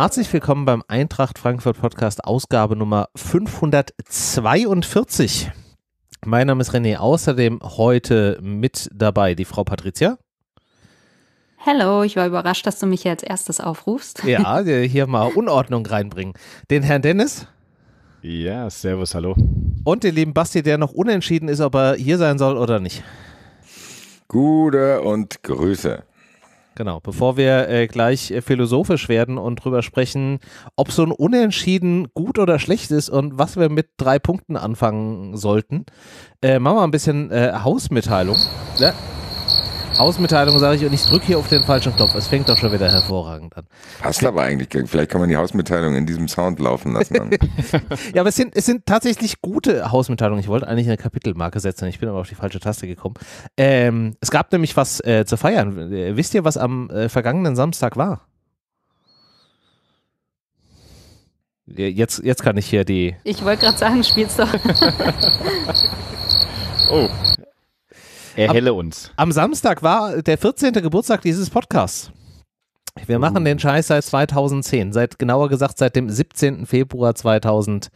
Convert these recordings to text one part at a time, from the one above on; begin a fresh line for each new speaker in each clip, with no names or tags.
Herzlich willkommen beim Eintracht Frankfurt Podcast, Ausgabe Nummer 542. Mein Name ist René, außerdem heute mit dabei die Frau Patricia.
Hallo, ich war überrascht, dass du mich hier als erstes aufrufst.
Ja, äh, hier mal Unordnung reinbringen. Den Herrn Dennis. Ja, servus, hallo. Und den lieben Basti, der noch unentschieden ist, ob er hier sein soll oder nicht.
Gute und Grüße.
Genau, bevor wir äh, gleich äh, philosophisch werden und drüber sprechen, ob so ein Unentschieden gut oder schlecht ist und was wir mit drei Punkten anfangen sollten, äh, machen wir ein bisschen äh, Hausmitteilung. Ja. Ne? Hausmitteilung, sage ich, und ich drücke hier auf den falschen Knopf. Es fängt doch schon wieder hervorragend
an. Hast du aber eigentlich. Vielleicht kann man die Hausmitteilung in diesem Sound laufen lassen.
ja, aber es sind, es sind tatsächlich gute Hausmitteilungen. Ich wollte eigentlich eine Kapitelmarke setzen. Ich bin aber auf die falsche Taste gekommen. Ähm, es gab nämlich was äh, zu feiern. Äh, wisst ihr, was am äh, vergangenen Samstag war? Jetzt, jetzt kann ich hier die.
Ich wollte gerade sagen, spielst doch.
oh. Erhelle uns. Am, am Samstag war der 14. Geburtstag dieses Podcasts. Wir oh. machen den Scheiß seit 2010, seit genauer gesagt seit dem 17. Februar 2010.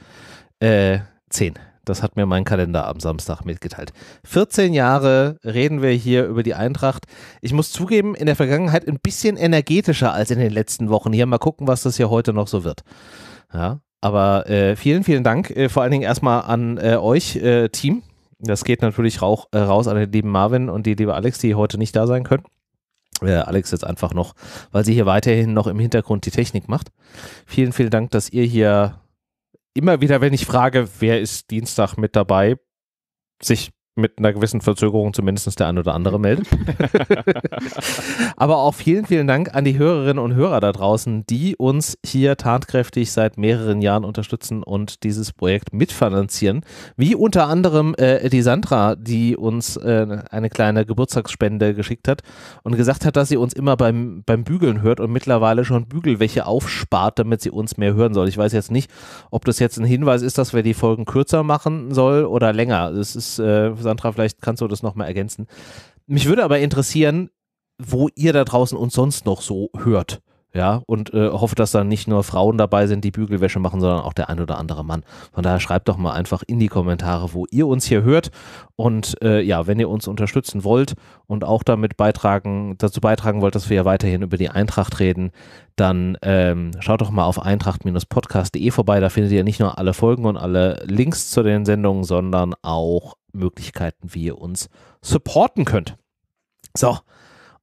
Das hat mir mein Kalender am Samstag mitgeteilt. 14 Jahre reden wir hier über die Eintracht. Ich muss zugeben, in der Vergangenheit ein bisschen energetischer als in den letzten Wochen. Hier mal gucken, was das hier heute noch so wird. Ja, aber äh, vielen, vielen Dank. Äh, vor allen Dingen erstmal an äh, euch, äh, Team, das geht natürlich rauch, äh, raus an den lieben Marvin und die liebe Alex, die heute nicht da sein können. Äh, Alex jetzt einfach noch, weil sie hier weiterhin noch im Hintergrund die Technik macht. Vielen, vielen Dank, dass ihr hier immer wieder, wenn ich frage, wer ist Dienstag mit dabei, sich mit einer gewissen Verzögerung zumindest der ein oder andere meldet. Aber auch vielen, vielen Dank an die Hörerinnen und Hörer da draußen, die uns hier tatkräftig seit mehreren Jahren unterstützen und dieses Projekt mitfinanzieren. Wie unter anderem äh, die Sandra, die uns äh, eine kleine Geburtstagsspende geschickt hat und gesagt hat, dass sie uns immer beim, beim Bügeln hört und mittlerweile schon Bügelwäsche aufspart, damit sie uns mehr hören soll. Ich weiß jetzt nicht, ob das jetzt ein Hinweis ist, dass wir die Folgen kürzer machen soll oder länger. Es ist äh, Sandra, vielleicht kannst du das nochmal ergänzen. Mich würde aber interessieren, wo ihr da draußen uns sonst noch so hört. Ja, und äh, hoffe, dass da nicht nur Frauen dabei sind, die Bügelwäsche machen, sondern auch der ein oder andere Mann. Von daher schreibt doch mal einfach in die Kommentare, wo ihr uns hier hört. Und äh, ja, wenn ihr uns unterstützen wollt und auch damit beitragen, dazu beitragen wollt, dass wir ja weiterhin über die Eintracht reden, dann ähm, schaut doch mal auf eintracht-podcast.de vorbei. Da findet ihr nicht nur alle Folgen und alle Links zu den Sendungen, sondern auch Möglichkeiten, wie ihr uns supporten könnt. So,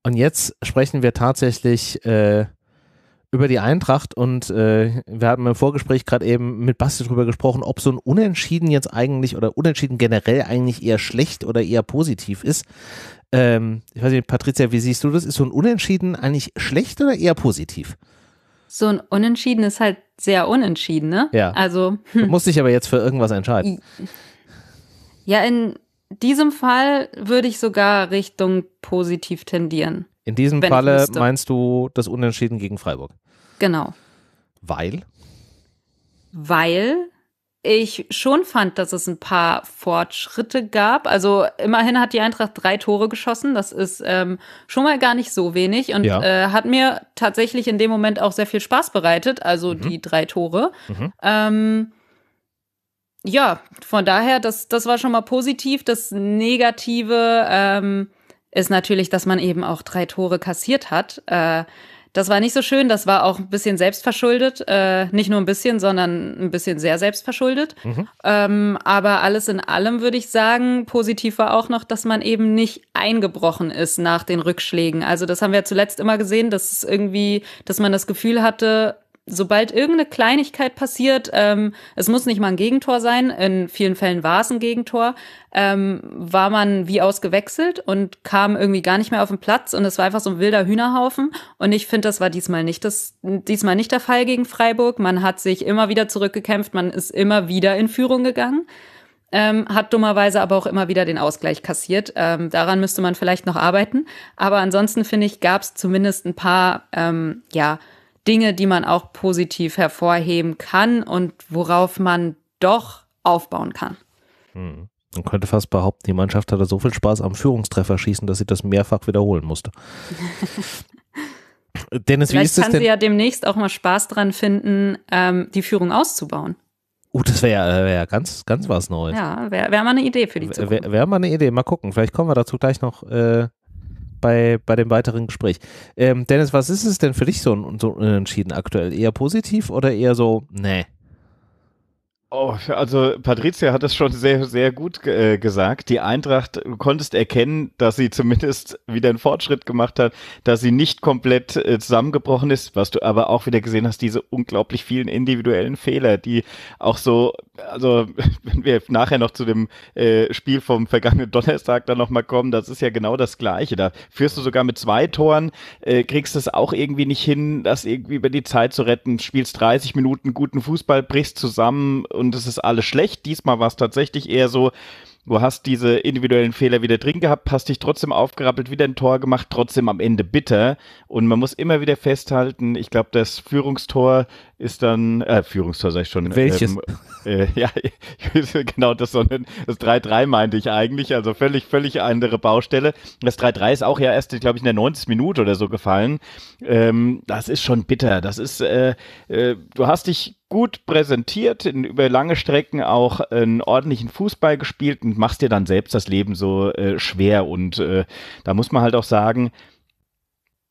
und jetzt sprechen wir tatsächlich. Äh, über die Eintracht und äh, wir hatten im Vorgespräch gerade eben mit Basti drüber gesprochen, ob so ein Unentschieden jetzt eigentlich oder Unentschieden generell eigentlich eher schlecht oder eher positiv ist. Ähm, ich weiß nicht, Patricia, wie siehst du das? Ist so ein Unentschieden eigentlich schlecht oder eher positiv?
So ein Unentschieden ist halt sehr unentschieden, ne? Ja. Also. Hm. Du
musst dich aber jetzt für irgendwas entscheiden.
Ja, in diesem Fall würde ich sogar Richtung positiv tendieren. In diesem Falle meinst
du das Unentschieden gegen
Freiburg? Genau. Weil? Weil ich schon fand, dass es ein paar Fortschritte gab. Also immerhin hat die Eintracht drei Tore geschossen. Das ist ähm, schon mal gar nicht so wenig und ja. äh, hat mir tatsächlich in dem Moment auch sehr viel Spaß bereitet. Also mhm. die drei Tore. Mhm. Ähm, ja, von daher, das, das war schon mal positiv. Das Negative, ähm, ist natürlich, dass man eben auch drei Tore kassiert hat. Äh, das war nicht so schön, das war auch ein bisschen selbstverschuldet. Äh, nicht nur ein bisschen, sondern ein bisschen sehr selbstverschuldet. Mhm. Ähm, aber alles in allem würde ich sagen, positiv war auch noch, dass man eben nicht eingebrochen ist nach den Rückschlägen. Also das haben wir zuletzt immer gesehen, dass es irgendwie, dass man das Gefühl hatte, sobald irgendeine Kleinigkeit passiert, ähm, es muss nicht mal ein Gegentor sein, in vielen Fällen war es ein Gegentor, ähm, war man wie ausgewechselt und kam irgendwie gar nicht mehr auf den Platz und es war einfach so ein wilder Hühnerhaufen. Und ich finde, das war diesmal nicht das, diesmal nicht der Fall gegen Freiburg. Man hat sich immer wieder zurückgekämpft, man ist immer wieder in Führung gegangen. Ähm, hat dummerweise aber auch immer wieder den Ausgleich kassiert. Ähm, daran müsste man vielleicht noch arbeiten. Aber ansonsten finde ich, gab es zumindest ein paar, ähm, ja, Dinge, die man auch positiv hervorheben kann und worauf man doch aufbauen kann.
Hm. Man könnte fast behaupten, die Mannschaft hatte so viel Spaß am Führungstreffer schießen, dass sie das mehrfach wiederholen musste. Dennis, Vielleicht wie ist es kann denn? sie
ja demnächst auch mal Spaß dran finden, ähm, die Führung auszubauen.
Uh, das wäre wär äh, ganz, ganz was Neues.
Ja, wäre wär mal eine Idee für die Zukunft.
Wäre wär mal eine Idee. Mal gucken. Vielleicht kommen wir dazu gleich noch äh, bei, bei dem weiteren Gespräch. Ähm, Dennis, was ist es denn für dich so, so unentschieden aktuell? Eher positiv oder eher so, nee?
Oh, also Patricia hat es schon sehr, sehr gut äh, gesagt. Die Eintracht, du konntest erkennen, dass sie zumindest wieder einen Fortschritt gemacht hat, dass sie nicht komplett äh, zusammengebrochen ist, was du aber auch wieder gesehen hast, diese unglaublich vielen individuellen Fehler, die auch so, also wenn wir nachher noch zu dem äh, Spiel vom vergangenen Donnerstag dann nochmal kommen, das ist ja genau das Gleiche. Da führst du sogar mit zwei Toren, äh, kriegst es auch irgendwie nicht hin, das irgendwie über die Zeit zu retten, spielst 30 Minuten guten Fußball, brichst zusammen und es ist alles schlecht. Diesmal war es tatsächlich eher so, Du hast diese individuellen Fehler wieder drin gehabt, hast dich trotzdem aufgerappelt, wieder ein Tor gemacht, trotzdem am Ende bitter. Und man muss immer wieder festhalten, ich glaube, das Führungstor ist dann, äh, Führungstor sag ich schon. Welches? Ähm, äh, ja, genau, das, sondern 3-3 meinte ich eigentlich, also völlig, völlig andere Baustelle. Das 3-3 ist auch ja erst, glaube ich, in der 90. Minute oder so gefallen. Ähm, das ist schon bitter. Das ist, äh, äh, du hast dich gut präsentiert, in, über lange Strecken auch einen ordentlichen Fußball gespielt und machst dir dann selbst das Leben so äh, schwer. Und äh, da muss man halt auch sagen,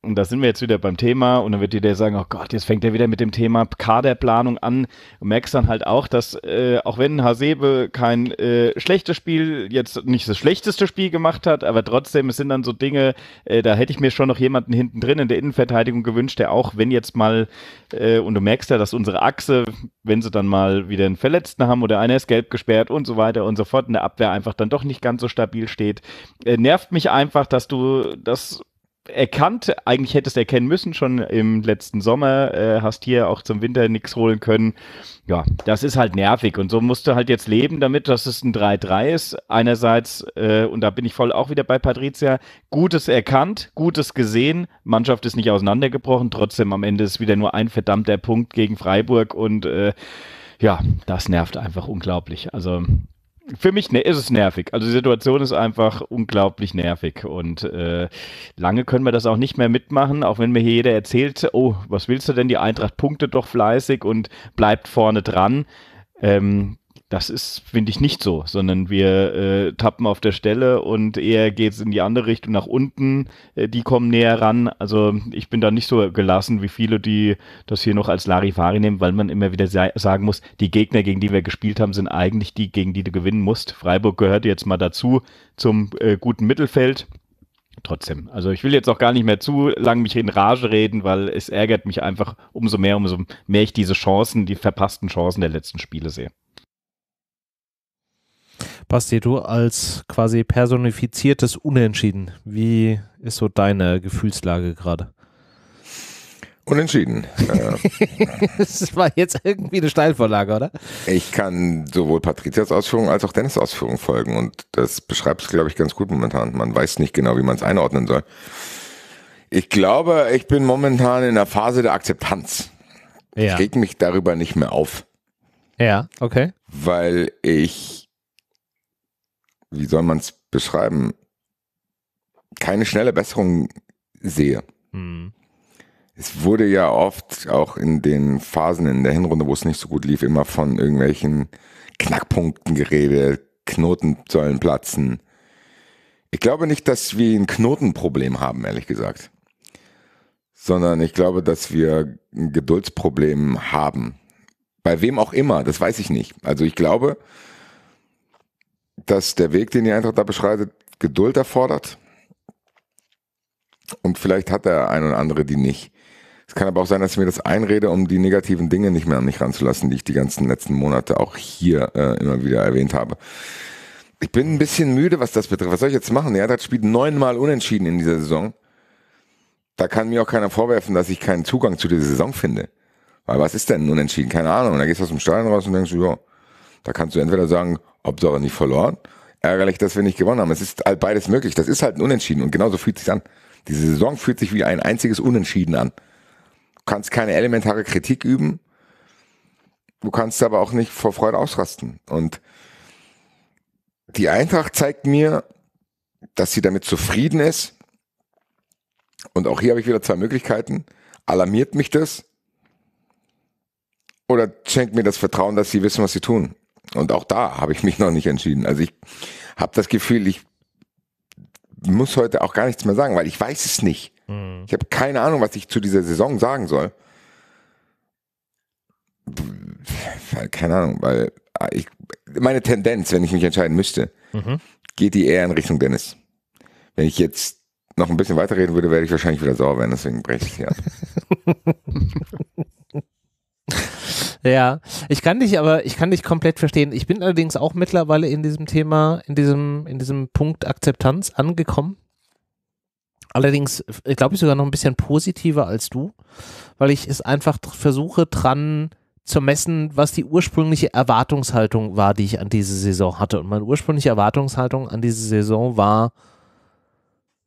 und da sind wir jetzt wieder beim Thema und dann wird dir der sagen, oh Gott, jetzt fängt er wieder mit dem Thema Kaderplanung an und merkst dann halt auch, dass äh, auch wenn Hasebe kein äh, schlechtes Spiel, jetzt nicht das schlechteste Spiel gemacht hat, aber trotzdem, es sind dann so Dinge, äh, da hätte ich mir schon noch jemanden hinten drin in der Innenverteidigung gewünscht, der auch, wenn jetzt mal, äh, und du merkst ja, dass unsere Achse, wenn sie dann mal wieder einen Verletzten haben oder einer ist gelb gesperrt und so weiter und so fort, in der Abwehr einfach dann doch nicht ganz so stabil steht, äh, nervt mich einfach, dass du das erkannt, eigentlich hättest erkennen müssen, schon im letzten Sommer, äh, hast hier auch zum Winter nichts holen können. Ja, das ist halt nervig und so musst du halt jetzt leben damit, dass es ein 3-3 ist. Einerseits, äh, und da bin ich voll auch wieder bei Patricia, Gutes erkannt, Gutes gesehen, Mannschaft ist nicht auseinandergebrochen, trotzdem am Ende ist wieder nur ein verdammter Punkt gegen Freiburg und äh, ja, das nervt einfach unglaublich. Also für mich ne, ist es nervig. Also die Situation ist einfach unglaublich nervig. Und äh, lange können wir das auch nicht mehr mitmachen, auch wenn mir hier jeder erzählt, oh, was willst du denn? Die Eintracht punkte doch fleißig und bleibt vorne dran. Ähm, das ist, finde ich, nicht so, sondern wir äh, tappen auf der Stelle und eher geht es in die andere Richtung nach unten. Äh, die kommen näher ran. Also ich bin da nicht so gelassen wie viele, die das hier noch als Larifari nehmen, weil man immer wieder sagen muss, die Gegner, gegen die wir gespielt haben, sind eigentlich die, gegen die du gewinnen musst. Freiburg gehört jetzt mal dazu zum äh, guten Mittelfeld trotzdem. Also ich will jetzt auch gar nicht mehr zu lang mich in Rage reden, weil es ärgert mich einfach umso mehr, umso mehr ich diese Chancen, die verpassten Chancen der letzten Spiele sehe.
Basti, du als quasi personifiziertes Unentschieden, wie ist so deine Gefühlslage gerade? Unentschieden. Äh. das war jetzt irgendwie eine Steilvorlage, oder?
Ich kann sowohl Patrizias Ausführungen als auch Dennis Ausführungen folgen und das beschreibt es, glaube ich, ganz gut momentan. Man weiß nicht genau, wie man es einordnen soll. Ich glaube, ich bin momentan in der Phase der Akzeptanz. Ja. Ich reg mich darüber nicht mehr auf.
Ja, okay.
Weil ich wie soll man es beschreiben, keine schnelle Besserung sehe. Mhm. Es wurde ja oft auch in den Phasen in der Hinrunde, wo es nicht so gut lief, immer von irgendwelchen Knackpunkten geredet, Knoten sollen platzen. Ich glaube nicht, dass wir ein Knotenproblem haben, ehrlich gesagt. Sondern ich glaube, dass wir ein Geduldsproblem haben. Bei wem auch immer, das weiß ich nicht. Also ich glaube, dass der Weg, den die Eintracht da beschreitet, Geduld erfordert. Und vielleicht hat der ein oder andere die nicht. Es kann aber auch sein, dass ich mir das einrede, um die negativen Dinge nicht mehr an mich ranzulassen, die ich die ganzen letzten Monate auch hier äh, immer wieder erwähnt habe. Ich bin ein bisschen müde, was das betrifft. Was soll ich jetzt machen? Der Eintracht spielt neunmal unentschieden in dieser Saison. Da kann mir auch keiner vorwerfen, dass ich keinen Zugang zu dieser Saison finde. Weil was ist denn ein Unentschieden? Keine Ahnung. Und da gehst du aus dem Stadion raus und denkst, ja, da kannst du entweder sagen, Hauptsache nicht verloren. Ärgerlich, dass wir nicht gewonnen haben. Es ist halt beides möglich. Das ist halt ein Unentschieden und genauso fühlt sich an. Diese Saison fühlt sich wie ein einziges Unentschieden an. Du kannst keine elementare Kritik üben. Du kannst aber auch nicht vor Freude ausrasten. Und die Eintracht zeigt mir, dass sie damit zufrieden ist. Und auch hier habe ich wieder zwei Möglichkeiten. Alarmiert mich das? Oder schenkt mir das Vertrauen, dass sie wissen, was sie tun? Und auch da habe ich mich noch nicht entschieden. Also ich habe das Gefühl, ich muss heute auch gar nichts mehr sagen, weil ich weiß es nicht. Mhm. Ich habe keine Ahnung, was ich zu dieser Saison sagen soll. Keine Ahnung, weil ah, ich, meine Tendenz, wenn ich mich entscheiden müsste, mhm. geht die eher in Richtung Dennis. Wenn ich jetzt noch ein bisschen weiterreden würde, werde ich wahrscheinlich wieder sauer werden, deswegen breche ich es hier ab.
Ja, ich kann dich aber, ich kann dich komplett verstehen. Ich bin allerdings auch mittlerweile in diesem Thema, in diesem, in diesem Punkt Akzeptanz angekommen. Allerdings äh, glaube ich sogar noch ein bisschen positiver als du, weil ich es einfach versuche dran zu messen, was die ursprüngliche Erwartungshaltung war, die ich an diese Saison hatte. Und meine ursprüngliche Erwartungshaltung an diese Saison war,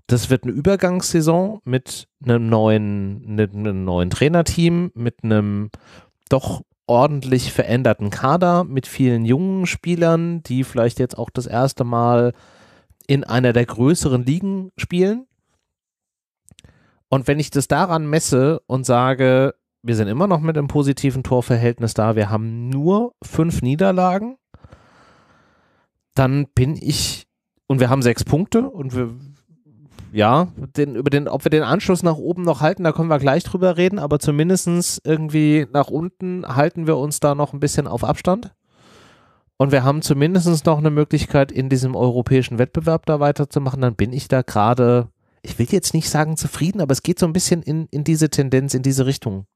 das wird eine Übergangssaison mit einem neuen, einem neuen Trainerteam, mit einem doch ordentlich veränderten Kader mit vielen jungen Spielern, die vielleicht jetzt auch das erste Mal in einer der größeren Ligen spielen. Und wenn ich das daran messe und sage, wir sind immer noch mit einem positiven Torverhältnis da, wir haben nur fünf Niederlagen, dann bin ich, und wir haben sechs Punkte und wir, ja, den, über den, ob wir den Anschluss nach oben noch halten, da können wir gleich drüber reden, aber zumindest irgendwie nach unten halten wir uns da noch ein bisschen auf Abstand. Und wir haben zumindest noch eine Möglichkeit, in diesem europäischen Wettbewerb da weiterzumachen. Dann bin ich da gerade, ich will jetzt nicht sagen zufrieden, aber es geht so ein bisschen in, in diese Tendenz, in diese Richtung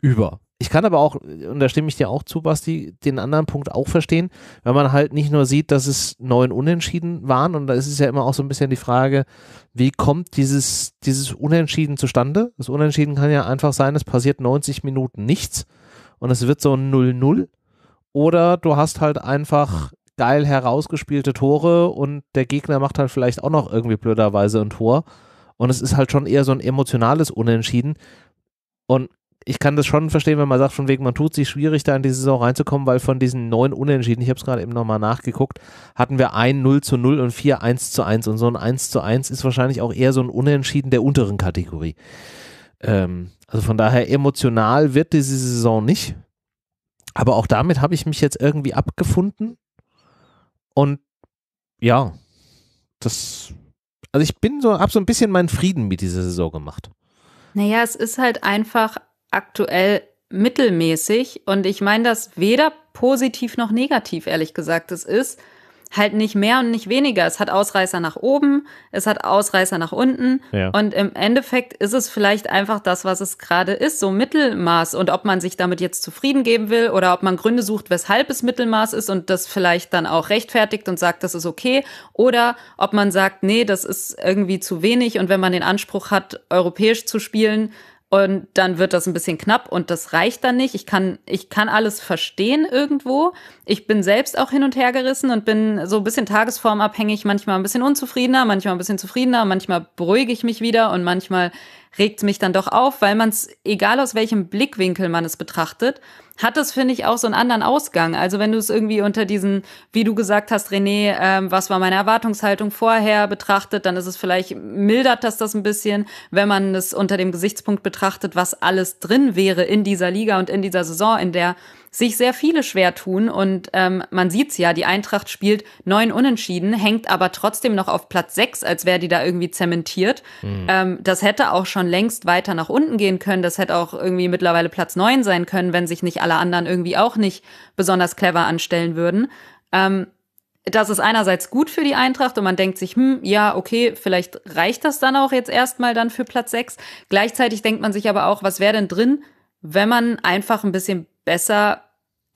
über. Ich kann aber auch, und da stimme ich dir auch zu, Basti, den anderen Punkt auch verstehen, wenn man halt nicht nur sieht, dass es neun Unentschieden waren, und da ist es ja immer auch so ein bisschen die Frage, wie kommt dieses, dieses Unentschieden zustande? Das Unentschieden kann ja einfach sein, es passiert 90 Minuten nichts und es wird so ein 0-0. Oder du hast halt einfach geil herausgespielte Tore und der Gegner macht halt vielleicht auch noch irgendwie blöderweise ein Tor. Und es ist halt schon eher so ein emotionales Unentschieden. Und ich kann das schon verstehen, wenn man sagt, von wegen, man tut sich schwierig, da in die Saison reinzukommen, weil von diesen neun Unentschieden, ich habe es gerade eben nochmal nachgeguckt, hatten wir ein 0 zu 0 und vier 1 zu 1. Und so ein 1 zu 1 ist wahrscheinlich auch eher so ein Unentschieden der unteren Kategorie. Ähm, also von daher emotional wird diese Saison nicht. Aber auch damit habe ich mich jetzt irgendwie abgefunden. Und ja, das. Also ich bin so, habe so ein bisschen meinen Frieden mit dieser Saison gemacht.
Naja, es ist halt einfach aktuell mittelmäßig und ich meine das weder positiv noch negativ, ehrlich gesagt. Es ist halt nicht mehr und nicht weniger. Es hat Ausreißer nach oben, es hat Ausreißer nach unten ja. und im Endeffekt ist es vielleicht einfach das, was es gerade ist, so Mittelmaß und ob man sich damit jetzt zufrieden geben will oder ob man Gründe sucht, weshalb es Mittelmaß ist und das vielleicht dann auch rechtfertigt und sagt, das ist okay oder ob man sagt, nee, das ist irgendwie zu wenig und wenn man den Anspruch hat, europäisch zu spielen, und dann wird das ein bisschen knapp und das reicht dann nicht. Ich kann, ich kann alles verstehen irgendwo. Ich bin selbst auch hin und her gerissen und bin so ein bisschen tagesformabhängig, manchmal ein bisschen unzufriedener, manchmal ein bisschen zufriedener, manchmal beruhige ich mich wieder und manchmal regt es mich dann doch auf, weil man es, egal aus welchem Blickwinkel man es betrachtet, hat das, finde ich, auch so einen anderen Ausgang. Also wenn du es irgendwie unter diesen, wie du gesagt hast, René, ähm, was war meine Erwartungshaltung vorher betrachtet, dann ist es vielleicht, mildert das das ein bisschen, wenn man es unter dem Gesichtspunkt betrachtet, was alles drin wäre in dieser Liga und in dieser Saison, in der sich sehr viele schwer tun. Und ähm, man sieht's ja, die Eintracht spielt neun Unentschieden, hängt aber trotzdem noch auf Platz sechs, als wäre die da irgendwie zementiert. Mhm. Ähm, das hätte auch schon längst weiter nach unten gehen können. Das hätte auch irgendwie mittlerweile Platz neun sein können, wenn sich nicht alle anderen irgendwie auch nicht besonders clever anstellen würden. Ähm, das ist einerseits gut für die Eintracht und man denkt sich, hm, ja, okay, vielleicht reicht das dann auch jetzt erstmal dann für Platz sechs. Gleichzeitig denkt man sich aber auch, was wäre denn drin, wenn man einfach ein bisschen besser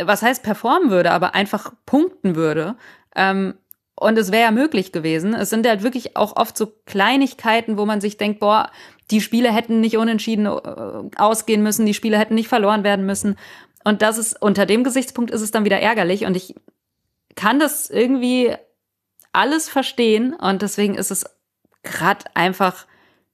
was heißt performen würde, aber einfach punkten würde. Ähm, und es wäre ja möglich gewesen. Es sind halt wirklich auch oft so Kleinigkeiten, wo man sich denkt, boah, die Spiele hätten nicht unentschieden äh, ausgehen müssen, die Spiele hätten nicht verloren werden müssen. Und das ist, unter dem Gesichtspunkt ist es dann wieder ärgerlich. Und ich kann das irgendwie alles verstehen. Und deswegen ist es gerade einfach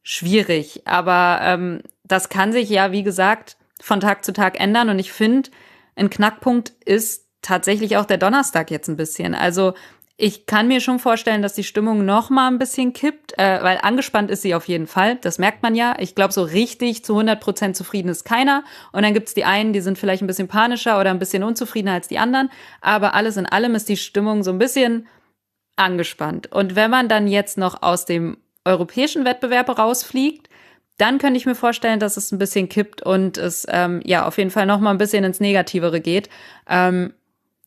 schwierig. Aber ähm, das kann sich ja, wie gesagt, von Tag zu Tag ändern. Und ich finde, ein Knackpunkt ist tatsächlich auch der Donnerstag jetzt ein bisschen. Also ich kann mir schon vorstellen, dass die Stimmung noch mal ein bisschen kippt, äh, weil angespannt ist sie auf jeden Fall. Das merkt man ja. Ich glaube, so richtig zu 100 Prozent zufrieden ist keiner. Und dann gibt's die einen, die sind vielleicht ein bisschen panischer oder ein bisschen unzufriedener als die anderen. Aber alles in allem ist die Stimmung so ein bisschen angespannt. Und wenn man dann jetzt noch aus dem europäischen Wettbewerb rausfliegt, dann könnte ich mir vorstellen, dass es ein bisschen kippt und es ähm, ja auf jeden Fall noch mal ein bisschen ins Negativere geht, ähm,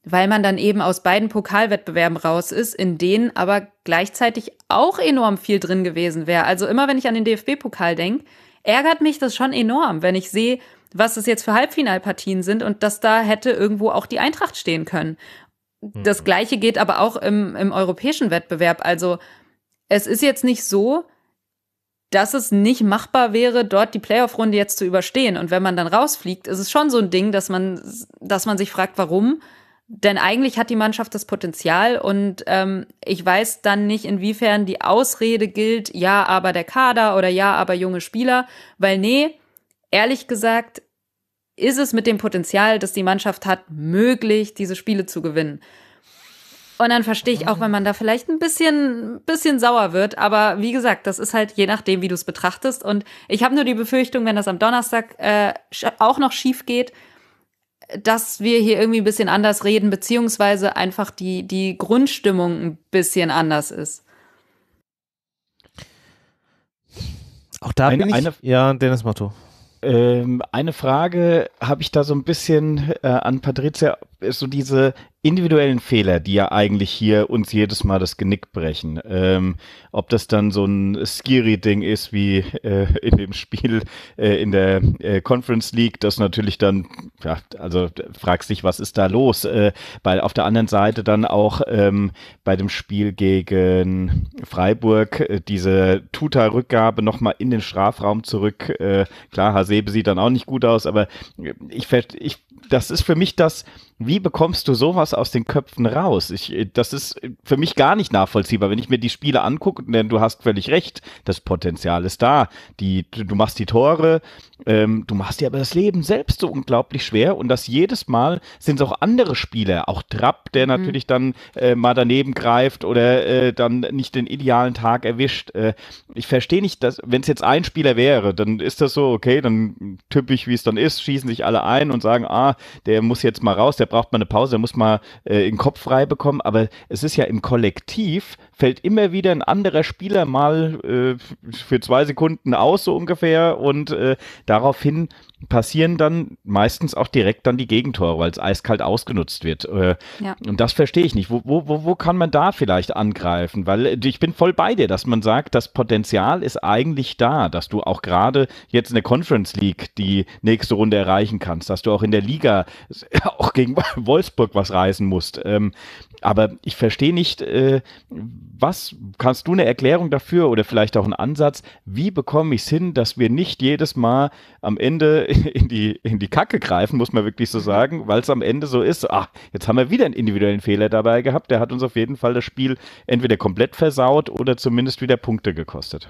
weil man dann eben aus beiden Pokalwettbewerben raus ist, in denen aber gleichzeitig auch enorm viel drin gewesen wäre. Also immer wenn ich an den DFB-Pokal denke, ärgert mich das schon enorm, wenn ich sehe, was es jetzt für Halbfinalpartien sind und dass da hätte irgendwo auch die Eintracht stehen können. Das mhm. gleiche geht aber auch im, im europäischen Wettbewerb. Also es ist jetzt nicht so, dass es nicht machbar wäre, dort die Playoff-Runde jetzt zu überstehen. Und wenn man dann rausfliegt, ist es schon so ein Ding, dass man, dass man sich fragt, warum. Denn eigentlich hat die Mannschaft das Potenzial und ähm, ich weiß dann nicht, inwiefern die Ausrede gilt, ja, aber der Kader oder ja, aber junge Spieler, weil nee, ehrlich gesagt, ist es mit dem Potenzial, das die Mannschaft hat, möglich, diese Spiele zu gewinnen. Und dann verstehe ich auch, wenn man da vielleicht ein bisschen, bisschen sauer wird. Aber wie gesagt, das ist halt je nachdem, wie du es betrachtest. Und ich habe nur die Befürchtung, wenn das am Donnerstag äh, auch noch schief geht, dass wir hier irgendwie ein bisschen anders reden, beziehungsweise einfach die, die Grundstimmung ein bisschen anders ist.
Auch da eine, bin ich. Eine, ja, Dennis Motto. Ähm, eine Frage habe ich da so ein bisschen äh, an Patricia äh, so diese individuellen Fehler, die ja eigentlich hier uns jedes Mal das Genick brechen. Ähm, ob das dann so ein Skiri-Ding ist wie äh, in dem Spiel äh, in der äh, Conference League, das natürlich dann, ja, also fragst dich, was ist da los? Äh, weil auf der anderen Seite dann auch ähm, bei dem Spiel gegen Freiburg äh, diese Tuta-Rückgabe nochmal in den Strafraum zurück. klar, Hasebe sieht dann auch nicht gut aus, aber ich, ich das ist für mich das, wie bekommst du sowas aus den Köpfen raus? Ich, äh, das ist äh, für mich gar nicht nachvollziehbar, wenn ich mir die Spiele angucke, denn du hast völlig recht, das Potenzial ist da. Die, du machst die Tore, ähm, du machst dir aber das Leben selbst so unglaublich schwer und das jedes Mal sind es auch andere Spieler, auch Trapp, der mhm. natürlich dann äh, mal daneben greift oder äh, dann nicht den idealen Tag erwischt. Äh, ich verstehe nicht, dass wenn es jetzt ein Spieler wäre, dann ist das so, okay, dann typisch wie es dann ist, schießen sich alle ein und sagen, ah, der muss jetzt mal raus, der braucht mal eine Pause, der muss mal äh, den Kopf frei bekommen, aber es ist ja im Kollektiv fällt immer wieder ein anderer Spieler mal äh, für zwei Sekunden aus, so ungefähr, und äh, daraufhin passieren dann meistens auch direkt dann die Gegentore, weil es eiskalt ausgenutzt wird. Äh, ja. Und das verstehe ich nicht. Wo, wo, wo kann man da vielleicht angreifen? Weil äh, ich bin voll bei dir, dass man sagt, das Potenzial ist eigentlich da, dass du auch gerade jetzt in der Conference League die nächste Runde erreichen kannst, dass du auch in der Liga auch gegen Wolfsburg was reißen musst. Ähm, aber ich verstehe nicht, äh, was kannst du eine Erklärung dafür oder vielleicht auch einen Ansatz, wie bekomme ich es hin, dass wir nicht jedes Mal am Ende in die, in die Kacke greifen, muss man wirklich so mhm. sagen, weil es am Ende so ist, ach, jetzt haben wir wieder einen individuellen Fehler dabei gehabt, der hat uns auf jeden Fall das Spiel entweder komplett versaut oder zumindest wieder Punkte gekostet.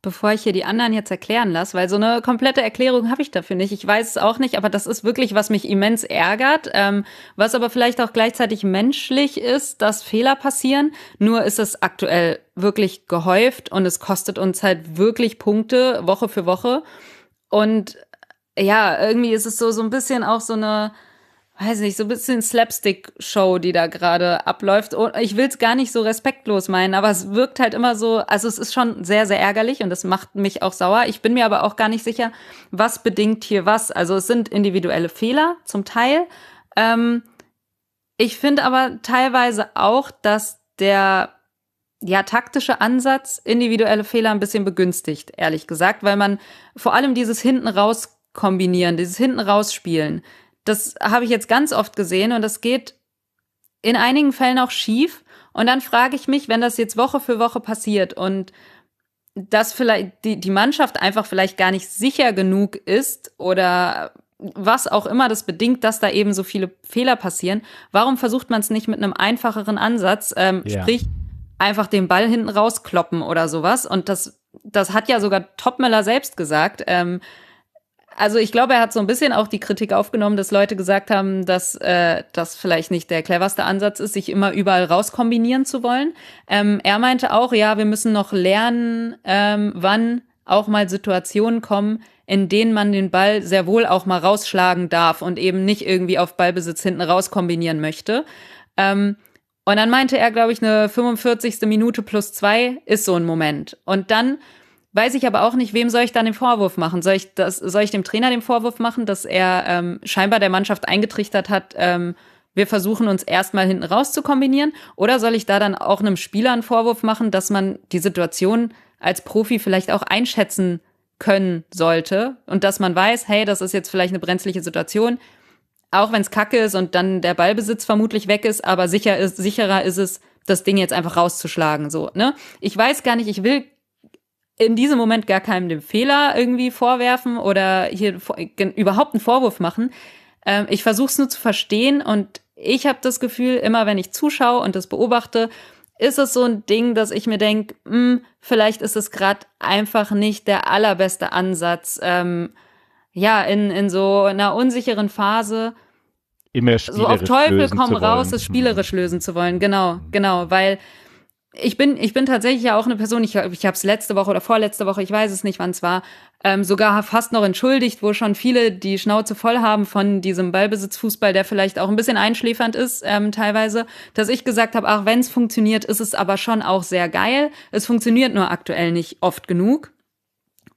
Bevor ich hier die anderen jetzt erklären lasse, weil so eine komplette Erklärung habe ich dafür nicht. Ich weiß es auch nicht, aber das ist wirklich, was mich immens ärgert. Ähm, was aber vielleicht auch gleichzeitig menschlich ist, dass Fehler passieren. Nur ist es aktuell wirklich gehäuft und es kostet uns halt wirklich Punkte Woche für Woche. Und ja, irgendwie ist es so, so ein bisschen auch so eine, weiß nicht, so ein bisschen Slapstick-Show, die da gerade abläuft. Und ich will es gar nicht so respektlos meinen, aber es wirkt halt immer so, also es ist schon sehr, sehr ärgerlich und das macht mich auch sauer. Ich bin mir aber auch gar nicht sicher, was bedingt hier was. Also es sind individuelle Fehler zum Teil. Ähm, ich finde aber teilweise auch, dass der ja, taktische Ansatz individuelle Fehler ein bisschen begünstigt, ehrlich gesagt, weil man vor allem dieses hinten raus kombinieren, dieses hinten rausspielen. Das habe ich jetzt ganz oft gesehen und das geht in einigen Fällen auch schief. Und dann frage ich mich, wenn das jetzt Woche für Woche passiert und dass vielleicht die, die Mannschaft einfach vielleicht gar nicht sicher genug ist oder was auch immer das bedingt, dass da eben so viele Fehler passieren. Warum versucht man es nicht mit einem einfacheren Ansatz? Ähm, ja. Sprich, einfach den Ball hinten rauskloppen oder sowas. Und das, das hat ja sogar Topmiller selbst gesagt. Ähm, also ich glaube, er hat so ein bisschen auch die Kritik aufgenommen, dass Leute gesagt haben, dass äh, das vielleicht nicht der cleverste Ansatz ist, sich immer überall rauskombinieren zu wollen. Ähm, er meinte auch, ja, wir müssen noch lernen, ähm, wann auch mal Situationen kommen, in denen man den Ball sehr wohl auch mal rausschlagen darf und eben nicht irgendwie auf Ballbesitz hinten rauskombinieren möchte. Ähm, und dann meinte er, glaube ich, eine 45. Minute plus zwei ist so ein Moment. Und dann Weiß ich aber auch nicht, wem soll ich dann den Vorwurf machen? Soll ich, das, soll ich dem Trainer den Vorwurf machen, dass er ähm, scheinbar der Mannschaft eingetrichtert hat, ähm, wir versuchen uns erstmal hinten raus zu kombinieren? Oder soll ich da dann auch einem Spieler einen Vorwurf machen, dass man die Situation als Profi vielleicht auch einschätzen können sollte und dass man weiß, hey, das ist jetzt vielleicht eine brenzliche Situation, auch wenn es kacke ist und dann der Ballbesitz vermutlich weg ist, aber sicher ist, sicherer ist es, das Ding jetzt einfach rauszuschlagen, so, ne? Ich weiß gar nicht, ich will in diesem Moment gar keinem den Fehler irgendwie vorwerfen oder hier überhaupt einen Vorwurf machen. Ähm, ich versuche es nur zu verstehen und ich habe das Gefühl, immer wenn ich zuschaue und das beobachte, ist es so ein Ding, dass ich mir denke, hm, vielleicht ist es gerade einfach nicht der allerbeste Ansatz, ähm, ja, in, in so einer unsicheren Phase
immer so auf Teufel komm raus, es
spielerisch mhm. lösen zu wollen. Genau, mhm. genau, weil ich bin, ich bin tatsächlich ja auch eine Person, ich, ich habe es letzte Woche oder vorletzte Woche, ich weiß es nicht, wann es war, ähm, sogar fast noch entschuldigt, wo schon viele die Schnauze voll haben von diesem Ballbesitzfußball, der vielleicht auch ein bisschen einschläfernd ist ähm, teilweise, dass ich gesagt habe, ach, wenn es funktioniert, ist es aber schon auch sehr geil. Es funktioniert nur aktuell nicht oft genug.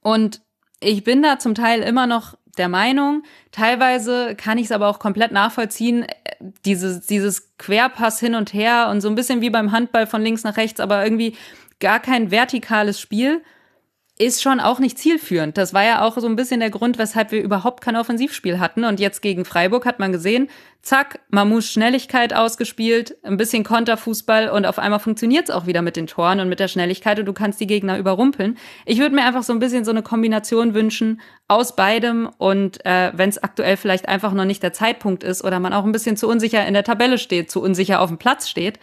Und ich bin da zum Teil immer noch der Meinung. Teilweise kann ich es aber auch komplett nachvollziehen, äh, dieses, dieses Querpass hin und her und so ein bisschen wie beim Handball von links nach rechts, aber irgendwie gar kein vertikales Spiel ist schon auch nicht zielführend. Das war ja auch so ein bisschen der Grund, weshalb wir überhaupt kein Offensivspiel hatten. Und jetzt gegen Freiburg hat man gesehen, zack, Mamus Schnelligkeit ausgespielt, ein bisschen Konterfußball und auf einmal funktioniert's auch wieder mit den Toren und mit der Schnelligkeit und du kannst die Gegner überrumpeln. Ich würde mir einfach so ein bisschen so eine Kombination wünschen aus beidem und äh, wenn es aktuell vielleicht einfach noch nicht der Zeitpunkt ist oder man auch ein bisschen zu unsicher in der Tabelle steht, zu unsicher auf dem Platz steht,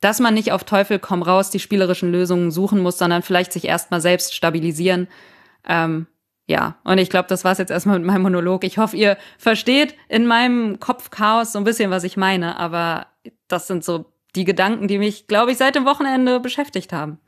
dass man nicht auf Teufel komm raus die spielerischen Lösungen suchen muss, sondern vielleicht sich erstmal selbst stabilisieren. Ähm, ja, und ich glaube, das war's jetzt erstmal mit meinem Monolog. Ich hoffe, ihr versteht in meinem Kopfchaos so ein bisschen, was ich meine, aber das sind so die Gedanken, die mich, glaube ich, seit dem Wochenende beschäftigt haben.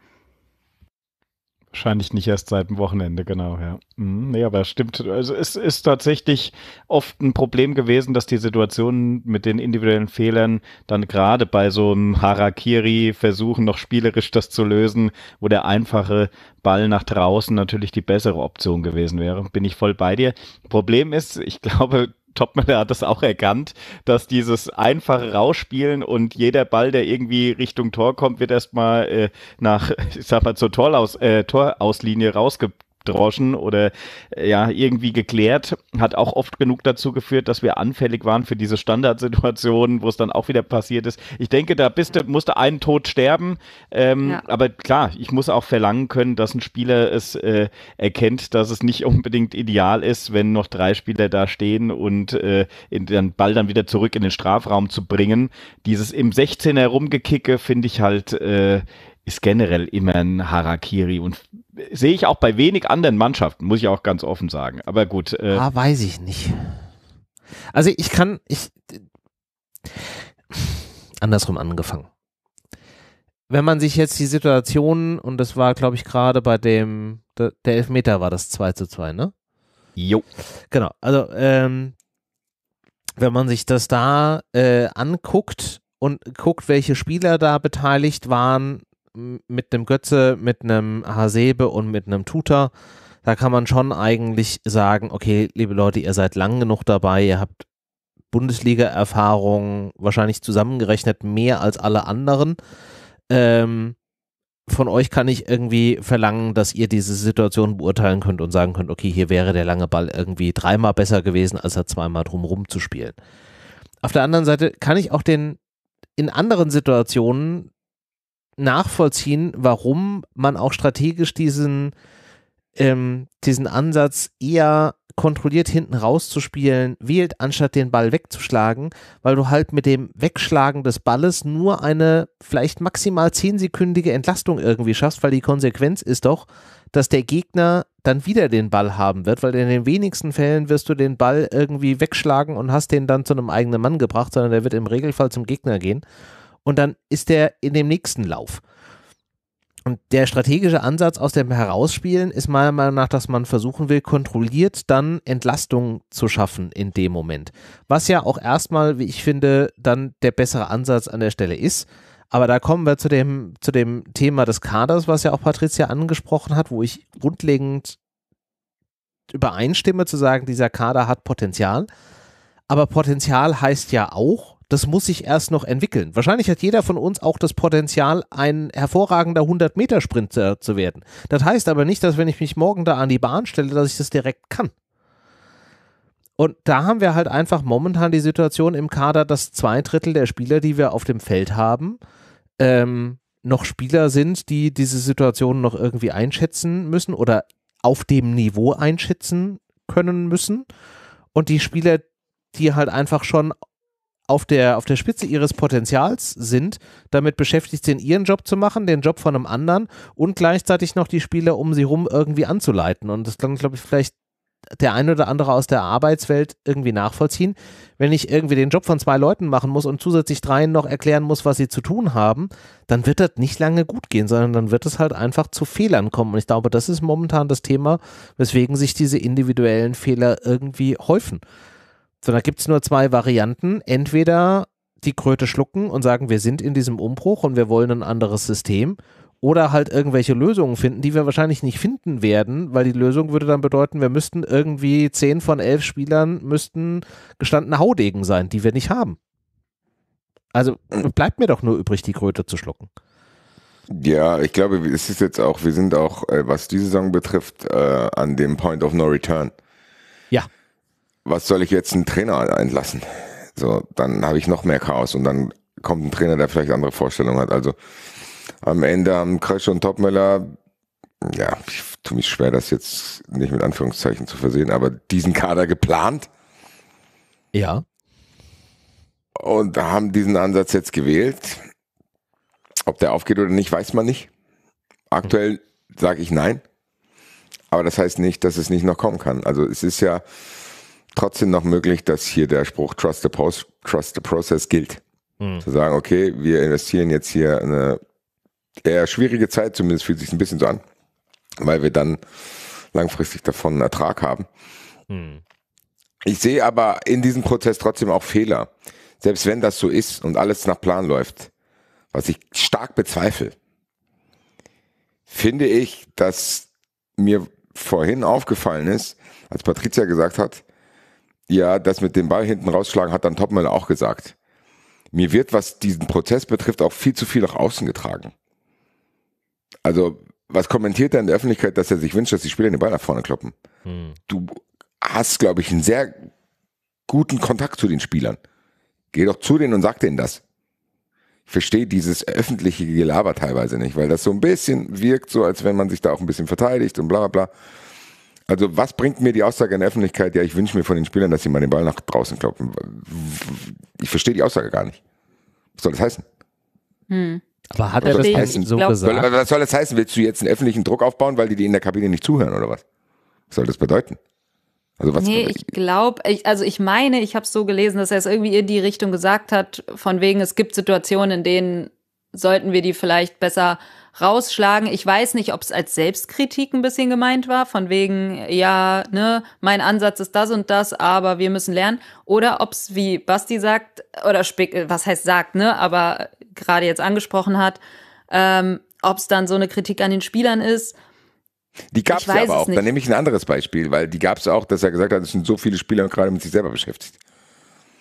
Wahrscheinlich nicht erst seit dem Wochenende, genau, ja. Mhm, nee, aber stimmt. Also es ist tatsächlich oft ein Problem gewesen, dass die Situationen mit den individuellen Fehlern dann gerade bei so einem Harakiri versuchen, noch spielerisch das zu lösen, wo der einfache Ball nach draußen natürlich die bessere Option gewesen wäre. Bin ich voll bei dir. Problem ist, ich glaube, Topmiller hat das auch erkannt, dass dieses einfache Rausspielen und jeder Ball, der irgendwie Richtung Tor kommt, wird erstmal äh, nach, ich sag mal, zur Torlaus, äh, Torauslinie rausgebracht abgedroschen oder äh, ja, irgendwie geklärt. Hat auch oft genug dazu geführt, dass wir anfällig waren für diese Standardsituationen, wo es dann auch wieder passiert ist. Ich denke, da bist du, musste ein Tod sterben. Ähm, ja. Aber klar, ich muss auch verlangen können, dass ein Spieler es äh, erkennt, dass es nicht unbedingt ideal ist, wenn noch drei Spieler da stehen und äh, in, den Ball dann wieder zurück in den Strafraum zu bringen. Dieses im 16er rumgekicke finde ich halt äh, ist generell immer ein Harakiri und sehe ich auch bei wenig anderen Mannschaften, muss ich auch ganz offen sagen. Aber gut. Äh ah, weiß ich nicht. Also ich kann, ich,
andersrum angefangen. Wenn man sich jetzt die Situation, und das war, glaube ich, gerade bei dem, der, Elfmeter war das 2 zu 2, ne? Jo. Genau, also ähm, wenn man sich das da äh, anguckt und guckt, welche Spieler da beteiligt waren, mit einem Götze, mit einem Hasebe und mit einem Tuta, da kann man schon eigentlich sagen, okay, liebe Leute, ihr seid lang genug dabei, ihr habt Bundesliga-Erfahrung wahrscheinlich zusammengerechnet mehr als alle anderen. Ähm, von euch kann ich irgendwie verlangen, dass ihr diese Situation beurteilen könnt und sagen könnt, okay, hier wäre der lange Ball irgendwie dreimal besser gewesen, als er zweimal drumherum zu spielen. Auf der anderen Seite kann ich auch den in anderen Situationen nachvollziehen, warum man auch strategisch diesen, ähm, diesen Ansatz eher kontrolliert hinten rauszuspielen wählt, anstatt den Ball wegzuschlagen, weil du halt mit dem Wegschlagen des Balles nur eine vielleicht maximal zehnsekündige Entlastung irgendwie schaffst, weil die Konsequenz ist doch, dass der Gegner dann wieder den Ball haben wird, weil in den wenigsten Fällen wirst du den Ball irgendwie wegschlagen und hast den dann zu einem eigenen Mann gebracht, sondern der wird im Regelfall zum Gegner gehen und dann ist der in dem nächsten Lauf. Und der strategische Ansatz aus dem Herausspielen ist meiner Meinung nach, dass man versuchen will, kontrolliert dann Entlastung zu schaffen in dem Moment. Was ja auch erstmal, wie ich finde, dann der bessere Ansatz an der Stelle ist. Aber da kommen wir zu dem, zu dem Thema des Kaders, was ja auch Patricia angesprochen hat, wo ich grundlegend übereinstimme zu sagen, dieser Kader hat Potenzial. Aber Potenzial heißt ja auch, das muss sich erst noch entwickeln. Wahrscheinlich hat jeder von uns auch das Potenzial, ein hervorragender 100-Meter-Sprinter zu werden. Das heißt aber nicht, dass wenn ich mich morgen da an die Bahn stelle, dass ich das direkt kann. Und da haben wir halt einfach momentan die Situation im Kader, dass zwei Drittel der Spieler, die wir auf dem Feld haben, ähm, noch Spieler sind, die diese Situation noch irgendwie einschätzen müssen oder auf dem Niveau einschätzen können müssen. Und die Spieler, die halt einfach schon auf der, auf der Spitze ihres Potenzials sind, damit beschäftigt sind, ihren Job zu machen, den Job von einem anderen und gleichzeitig noch die Spieler um sie rum irgendwie anzuleiten. Und das kann, glaube ich, vielleicht der ein oder andere aus der Arbeitswelt irgendwie nachvollziehen. Wenn ich irgendwie den Job von zwei Leuten machen muss und zusätzlich dreien noch erklären muss, was sie zu tun haben, dann wird das nicht lange gut gehen, sondern dann wird es halt einfach zu Fehlern kommen. Und ich glaube, das ist momentan das Thema, weswegen sich diese individuellen Fehler irgendwie häufen. So, da gibt es nur zwei Varianten. Entweder die Kröte schlucken und sagen, wir sind in diesem Umbruch und wir wollen ein anderes System. Oder halt irgendwelche Lösungen finden, die wir wahrscheinlich nicht finden werden, weil die Lösung würde dann bedeuten, wir müssten irgendwie zehn von elf Spielern müssten gestandene Haudegen sein, die wir nicht haben. Also bleibt mir doch nur übrig, die Kröte zu schlucken.
Ja, ich glaube, es ist jetzt auch, wir sind auch, äh, was die Saison betrifft, äh, an dem Point of No Return was soll ich jetzt einen Trainer entlassen? So, dann habe ich noch mehr Chaos und dann kommt ein Trainer, der vielleicht andere Vorstellungen hat. Also am Ende haben Krösch und Topmöller, ja, ich tue mich schwer, das jetzt nicht mit Anführungszeichen zu versehen, aber diesen Kader geplant. Ja. Und haben diesen Ansatz jetzt gewählt. Ob der aufgeht oder nicht, weiß man nicht. Aktuell mhm. sage ich nein. Aber das heißt nicht, dass es nicht noch kommen kann. Also es ist ja, trotzdem noch möglich, dass hier der Spruch Trust the, Post, Trust the Process gilt. Mhm. Zu sagen, okay, wir investieren jetzt hier eine eher schwierige Zeit, zumindest fühlt sich ein bisschen so an, weil wir dann langfristig davon einen Ertrag haben. Mhm. Ich sehe aber in diesem Prozess trotzdem auch Fehler. Selbst wenn das so ist und alles nach Plan läuft, was ich stark bezweifle, finde ich, dass mir vorhin aufgefallen ist, als Patricia gesagt hat, ja, das mit dem Ball hinten rausschlagen hat dann Topmüller auch gesagt. Mir wird, was diesen Prozess betrifft, auch viel zu viel nach außen getragen. Also, was kommentiert er in der Öffentlichkeit, dass er sich wünscht, dass die Spieler den Ball nach vorne kloppen? Hm. Du hast, glaube ich, einen sehr guten Kontakt zu den Spielern. Geh doch zu denen und sag denen das. Ich verstehe dieses öffentliche Gelaber teilweise nicht, weil das so ein bisschen wirkt, so als wenn man sich da auch ein bisschen verteidigt und bla bla bla. Also was bringt mir die Aussage in der Öffentlichkeit, ja, ich wünsche mir von den Spielern, dass sie mal den Ball nach draußen klopfen. Ich verstehe die Aussage gar nicht. Was soll das heißen? Hm. Aber hat was er das heißen? so glaub, gesagt? was soll das heißen? Willst du jetzt einen öffentlichen Druck aufbauen, weil die dir in der Kabine nicht zuhören oder was? Was soll das bedeuten? Also was
nee, ich glaube, ich, also ich meine, ich habe es so gelesen, dass er es irgendwie in die Richtung gesagt hat, von wegen, es gibt Situationen, in denen sollten wir die vielleicht besser rausschlagen. Ich weiß nicht, ob es als Selbstkritik ein bisschen gemeint war, von wegen, ja, ne, mein Ansatz ist das und das, aber wir müssen lernen. Oder ob es, wie Basti sagt, oder Spick, äh, was heißt sagt, ne, aber gerade jetzt angesprochen hat, ähm, ob es dann so eine Kritik an den Spielern ist.
Die gab es ja aber auch. Dann nehme ich ein anderes Beispiel, weil die gab es auch, dass er gesagt hat, es sind so viele Spieler gerade mit sich selber beschäftigt.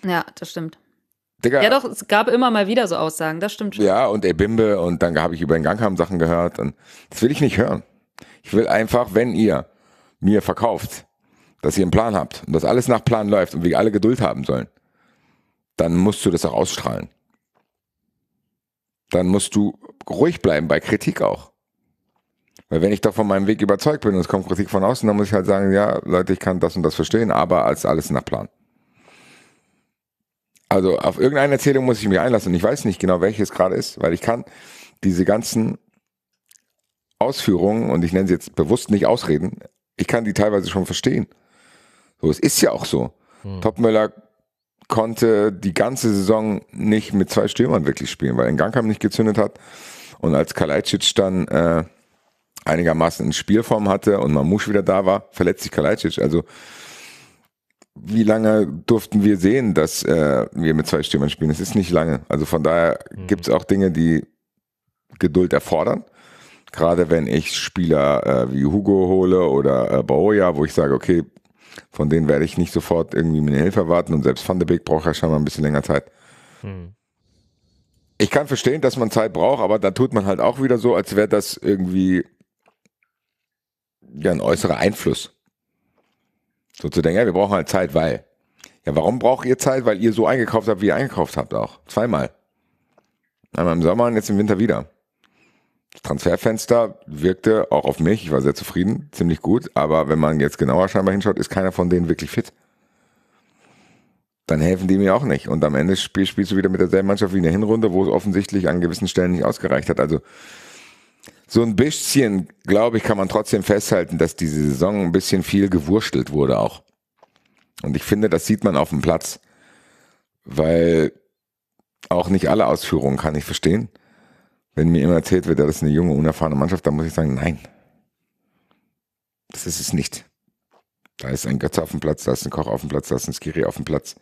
Ja, das stimmt. Digga. Ja, doch, es gab immer mal wieder so Aussagen, das
stimmt schon. Ja, und ey Bimbe und dann habe ich über den Gangham Sachen gehört und das will ich nicht hören. Ich will einfach, wenn ihr mir verkauft, dass ihr einen Plan habt und dass alles nach Plan läuft und wir alle Geduld haben sollen, dann musst du das auch ausstrahlen. Dann musst du ruhig bleiben bei Kritik auch. Weil wenn ich doch von meinem Weg überzeugt bin und es kommt Kritik von außen, dann muss ich halt sagen, ja, Leute, ich kann das und das verstehen, aber als alles nach Plan. Also auf irgendeine Erzählung muss ich mich einlassen. und Ich weiß nicht genau, welche es gerade ist, weil ich kann diese ganzen Ausführungen, und ich nenne sie jetzt bewusst nicht Ausreden, ich kann die teilweise schon verstehen. So, es ist ja auch so. Hm. Topmüller konnte die ganze Saison nicht mit zwei Stürmern wirklich spielen, weil Gangkamp nicht gezündet hat. Und als Kalajdzic dann äh, einigermaßen in Spielform hatte und Mamouche wieder da war, verletzt sich Kalajdzic. Also wie lange durften wir sehen, dass äh, wir mit zwei Stürmern spielen? Es ist nicht lange. Also von daher mhm. gibt es auch Dinge, die Geduld erfordern. Gerade wenn ich Spieler äh, wie Hugo hole oder äh, Baoya, wo ich sage, okay, von denen werde ich nicht sofort irgendwie meine Hilfe erwarten und selbst Van de Beek braucht ja scheinbar ein bisschen länger Zeit. Mhm. Ich kann verstehen, dass man Zeit braucht, aber da tut man halt auch wieder so, als wäre das irgendwie ja, ein äußerer Einfluss. So zu denken, ja, wir brauchen halt Zeit, weil. Ja, warum braucht ihr Zeit? Weil ihr so eingekauft habt, wie ihr eingekauft habt auch. Zweimal. Einmal im Sommer und jetzt im Winter wieder. Das Transferfenster wirkte auch auf mich, ich war sehr zufrieden, ziemlich gut, aber wenn man jetzt genauer scheinbar hinschaut, ist keiner von denen wirklich fit. Dann helfen die mir auch nicht. Und am Ende spielst, du wieder mit derselben Mannschaft wie in der Hinrunde, wo es offensichtlich an gewissen Stellen nicht ausgereicht hat. Also so ein bisschen, glaube ich, kann man trotzdem festhalten, dass diese Saison ein bisschen viel gewurstelt wurde auch. Und ich finde, das sieht man auf dem Platz, weil auch nicht alle Ausführungen kann ich verstehen. Wenn mir immer erzählt wird, das ist eine junge, unerfahrene Mannschaft, dann muss ich sagen, nein. Das ist es nicht. Da ist ein Götze auf dem Platz, da ist ein Koch auf dem Platz, da ist ein Skiri auf dem Platz,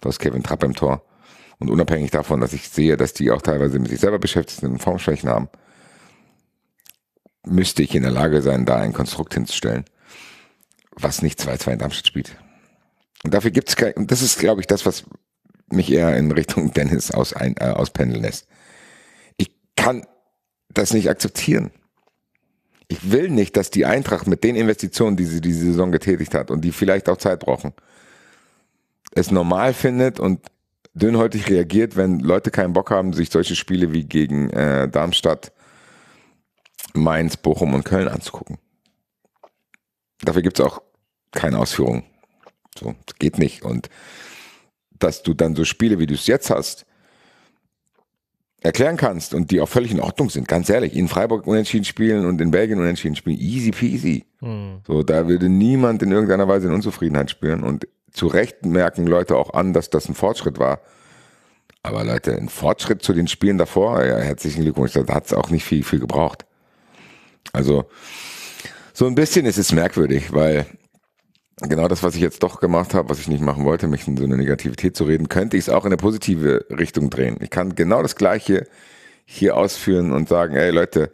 da ist Kevin Trapp im Tor. Und unabhängig davon, dass ich sehe, dass die auch teilweise mit sich selber beschäftigt sind und Formschwächen haben, müsste ich in der Lage sein, da ein Konstrukt hinzustellen, was nicht 2-2 in Darmstadt spielt. Und dafür gibt es kein, und das ist, glaube ich, das, was mich eher in Richtung Dennis aus ein, äh, auspendeln lässt. Ich kann das nicht akzeptieren. Ich will nicht, dass die Eintracht mit den Investitionen, die sie diese Saison getätigt hat und die vielleicht auch Zeit brauchen, es normal findet und dünnhäutig reagiert, wenn Leute keinen Bock haben, sich solche Spiele wie gegen äh, Darmstadt Mainz, Bochum und Köln anzugucken. Dafür gibt es auch keine Ausführung. So, das geht nicht. Und dass du dann so Spiele, wie du es jetzt hast, erklären kannst und die auch völlig in Ordnung sind, ganz ehrlich, in Freiburg unentschieden spielen und in Belgien unentschieden spielen, easy peasy. Mhm. So, da würde niemand in irgendeiner Weise in Unzufriedenheit spüren und zu Recht merken Leute auch an, dass das ein Fortschritt war. Aber Leute, ein Fortschritt zu den Spielen davor, ja, herzlichen Glückwunsch, da hat es auch nicht viel, viel gebraucht. Also so ein bisschen ist es merkwürdig, weil genau das, was ich jetzt doch gemacht habe, was ich nicht machen wollte, mich in so eine Negativität zu reden, könnte ich es auch in eine positive Richtung drehen. Ich kann genau das Gleiche hier ausführen und sagen, ey Leute,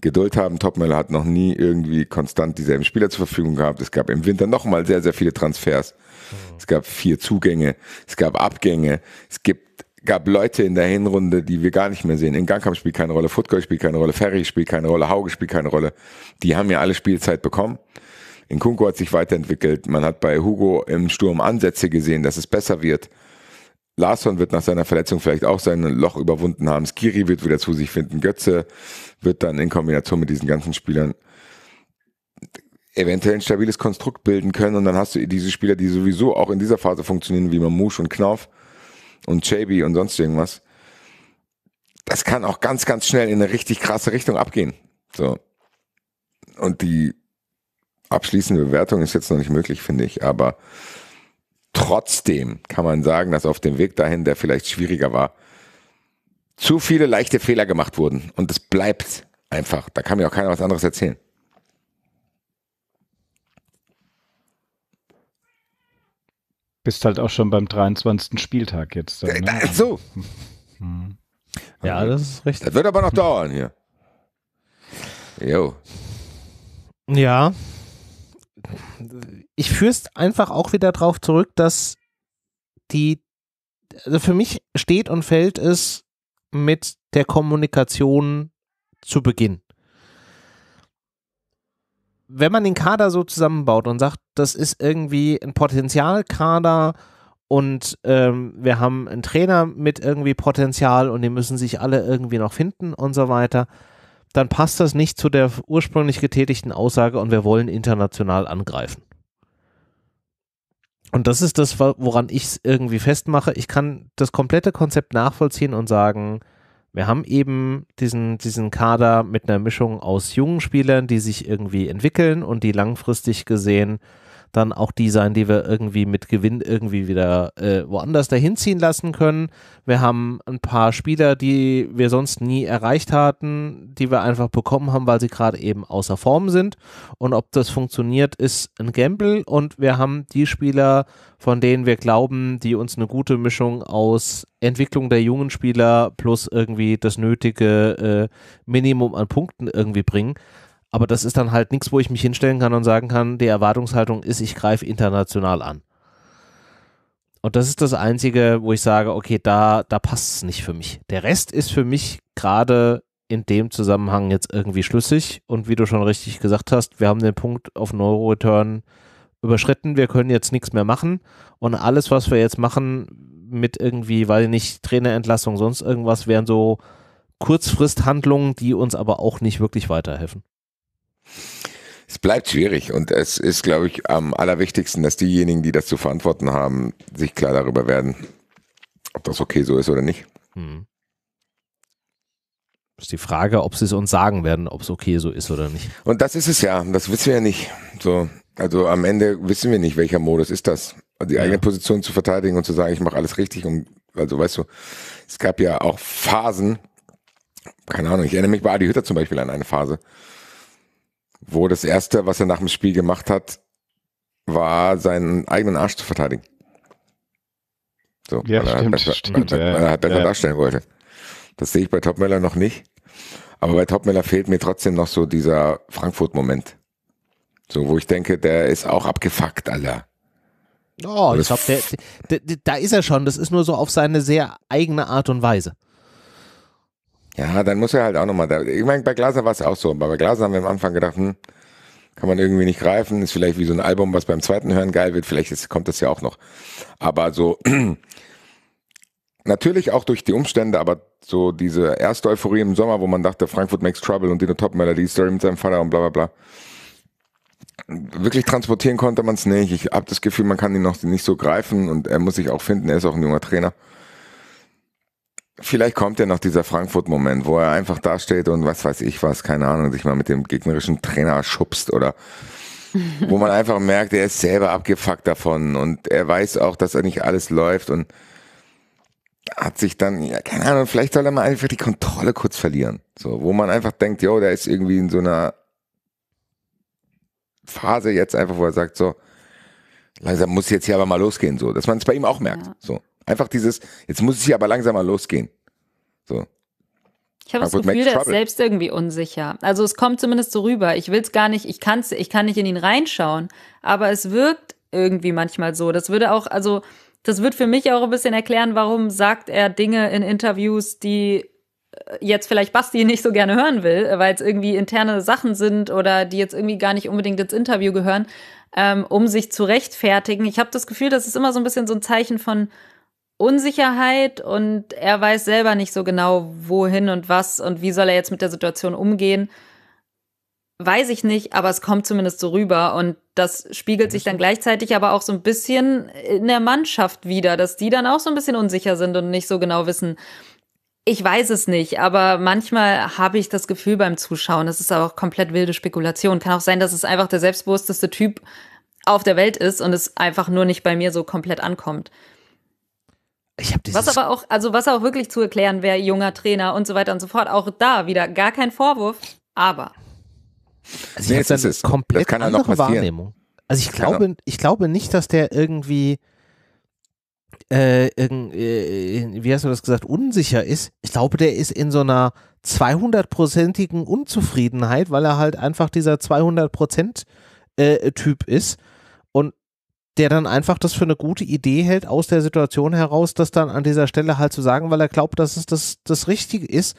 Geduld haben. Topmüller hat noch nie irgendwie konstant dieselben Spieler zur Verfügung gehabt. Es gab im Winter nochmal sehr, sehr viele Transfers. Es gab vier Zugänge. Es gab Abgänge. Es gibt gab Leute in der Hinrunde, die wir gar nicht mehr sehen. In Gangkamp spielt keine Rolle, Football spielt keine Rolle, Ferry spielt keine Rolle, Hauge spielt keine Rolle. Die haben ja alle Spielzeit bekommen. In Kunko hat sich weiterentwickelt. Man hat bei Hugo im Sturm Ansätze gesehen, dass es besser wird. Larsson wird nach seiner Verletzung vielleicht auch sein Loch überwunden haben. Skiri wird wieder zu sich finden. Götze wird dann in Kombination mit diesen ganzen Spielern eventuell ein stabiles Konstrukt bilden können. Und dann hast du diese Spieler, die sowieso auch in dieser Phase funktionieren, wie Mamouche und Knauf, und JB und sonst irgendwas. Das kann auch ganz, ganz schnell in eine richtig krasse Richtung abgehen. So. Und die abschließende Bewertung ist jetzt noch nicht möglich, finde ich, aber trotzdem kann man sagen, dass auf dem Weg dahin, der vielleicht schwieriger war, zu viele leichte Fehler gemacht wurden. Und es bleibt einfach. Da kann mir auch keiner was anderes erzählen. Bist
halt auch schon beim 23. Spieltag jetzt. Dann, äh, ne? So. Mhm.
Ja, das ist richtig. Das wird aber noch dauern hier. Jo.
Ja. Ich führe es einfach auch wieder darauf zurück, dass die, also für mich steht und fällt es mit der Kommunikation zu Beginn wenn man den Kader so zusammenbaut und sagt, das ist irgendwie ein Potenzialkader und ähm, wir haben einen Trainer mit irgendwie Potenzial und die müssen sich alle irgendwie noch finden und so weiter, dann passt das nicht zu der ursprünglich getätigten Aussage und wir wollen international angreifen. Und das ist das, woran ich es irgendwie festmache. Ich kann das komplette Konzept nachvollziehen und sagen, wir haben eben diesen, diesen Kader mit einer Mischung aus jungen Spielern, die sich irgendwie entwickeln und die langfristig gesehen dann auch die sein, die wir irgendwie mit Gewinn irgendwie wieder äh, woanders dahin ziehen lassen können. Wir haben ein paar Spieler, die wir sonst nie erreicht hatten, die wir einfach bekommen haben, weil sie gerade eben außer Form sind. Und ob das funktioniert, ist ein Gamble. Und wir haben die Spieler, von denen wir glauben, die uns eine gute Mischung aus Entwicklung der jungen Spieler plus irgendwie das nötige äh, Minimum an Punkten irgendwie bringen. Aber das ist dann halt nichts, wo ich mich hinstellen kann und sagen kann, die Erwartungshaltung ist, ich greife international an. Und das ist das Einzige, wo ich sage, okay, da, da passt es nicht für mich. Der Rest ist für mich gerade in dem Zusammenhang jetzt irgendwie schlüssig. Und wie du schon richtig gesagt hast, wir haben den Punkt auf neuro return überschritten. Wir können jetzt nichts mehr machen. Und alles, was wir jetzt machen mit irgendwie, weil ich nicht, Trainerentlassung, sonst irgendwas, wären so Kurzfristhandlungen, die uns aber auch nicht wirklich weiterhelfen.
Es bleibt schwierig und es ist, glaube ich, am allerwichtigsten, dass diejenigen, die das zu verantworten haben, sich klar darüber werden, ob das okay so ist oder nicht. Hm.
Ist die Frage, ob sie es uns sagen werden, ob es okay so ist oder
nicht. Und das ist es ja, das wissen wir ja nicht. So, also am Ende wissen wir nicht, welcher Modus ist das. Also die ja. eigene Position zu verteidigen und zu sagen, ich mache alles richtig. Und, also weißt du, es gab ja auch Phasen, keine Ahnung, ich erinnere mich bei Adi Hütter zum Beispiel an eine Phase, wo das erste, was er nach dem Spiel gemacht hat, war seinen eigenen Arsch zu verteidigen. So, ja, weil stimmt, er, stimmt, weil, weil, er hat besser ja. darstellen wollte. Das sehe ich bei Topmeller noch nicht. Aber bei Topmeller fehlt mir trotzdem noch so dieser Frankfurt-Moment. So, wo ich denke, der ist auch abgefuckt, Alter.
Oh, ich glaube, da ist er schon. Das ist nur so auf seine sehr eigene Art und Weise.
Ja, dann muss er halt auch nochmal da. Ich meine, bei Glaser war es auch so. Aber bei Glaser haben wir am Anfang gedacht, hm, kann man irgendwie nicht greifen. Ist vielleicht wie so ein Album, was beim zweiten Hören geil wird. Vielleicht ist, kommt das ja auch noch. Aber so, natürlich auch durch die Umstände, aber so diese erste Euphorie im Sommer, wo man dachte, Frankfurt makes trouble und Dino Top Melody Story mit seinem Vater und bla bla bla. Wirklich transportieren konnte man es nicht. Ich habe das Gefühl, man kann ihn noch nicht so greifen und er muss sich auch finden. Er ist auch ein junger Trainer. Vielleicht kommt ja noch dieser Frankfurt-Moment, wo er einfach dasteht und was weiß ich was, keine Ahnung, sich mal mit dem gegnerischen Trainer schubst oder wo man einfach merkt, er ist selber abgefuckt davon und er weiß auch, dass er nicht alles läuft und hat sich dann, ja, keine Ahnung, vielleicht soll er mal einfach die Kontrolle kurz verlieren. So, wo man einfach denkt, jo, der ist irgendwie in so einer Phase jetzt einfach, wo er sagt, so, langsam muss jetzt hier aber mal losgehen, so, dass man es bei ihm auch merkt. Ja. So. Einfach dieses, jetzt muss es hier aber langsam mal losgehen. So. Ich habe das Gefühl, der ist selbst
irgendwie unsicher. Also es kommt zumindest so rüber. Ich will es gar nicht, ich kann's, ich kann nicht in ihn reinschauen, aber es wirkt irgendwie manchmal so. Das würde auch, also das wird für mich auch ein bisschen erklären, warum sagt er Dinge in Interviews, die äh, jetzt vielleicht Basti nicht so gerne hören will, weil es irgendwie interne Sachen sind oder die jetzt irgendwie gar nicht unbedingt ins Interview gehören, ähm, um sich zu rechtfertigen. Ich habe das Gefühl, das ist immer so ein bisschen so ein Zeichen von Unsicherheit und er weiß selber nicht so genau, wohin und was und wie soll er jetzt mit der Situation umgehen. Weiß ich nicht, aber es kommt zumindest so rüber und das spiegelt sich dann gleichzeitig aber auch so ein bisschen in der Mannschaft wieder, dass die dann auch so ein bisschen unsicher sind und nicht so genau wissen. Ich weiß es nicht, aber manchmal habe ich das Gefühl beim Zuschauen, das ist auch komplett wilde Spekulation. Kann auch sein, dass es einfach der selbstbewussteste Typ auf der Welt ist und es einfach nur nicht bei mir so komplett ankommt. Ich hab was aber auch, also was auch wirklich zu erklären wäre, junger Trainer und so weiter und so fort, auch da wieder gar kein Vorwurf, aber.
Also nee, ich das ist komplett das kann andere noch Wahrnehmung. Also ich genau. glaube, ich glaube nicht, dass der irgendwie äh, äh, wie hast du das gesagt, unsicher ist. Ich glaube, der ist in so einer 200-prozentigen Unzufriedenheit, weil er halt einfach dieser 200-Prozent-Typ äh, ist der dann einfach das für eine gute Idee hält, aus der Situation heraus, das dann an dieser Stelle halt zu sagen, weil er glaubt, dass es das, das Richtige ist,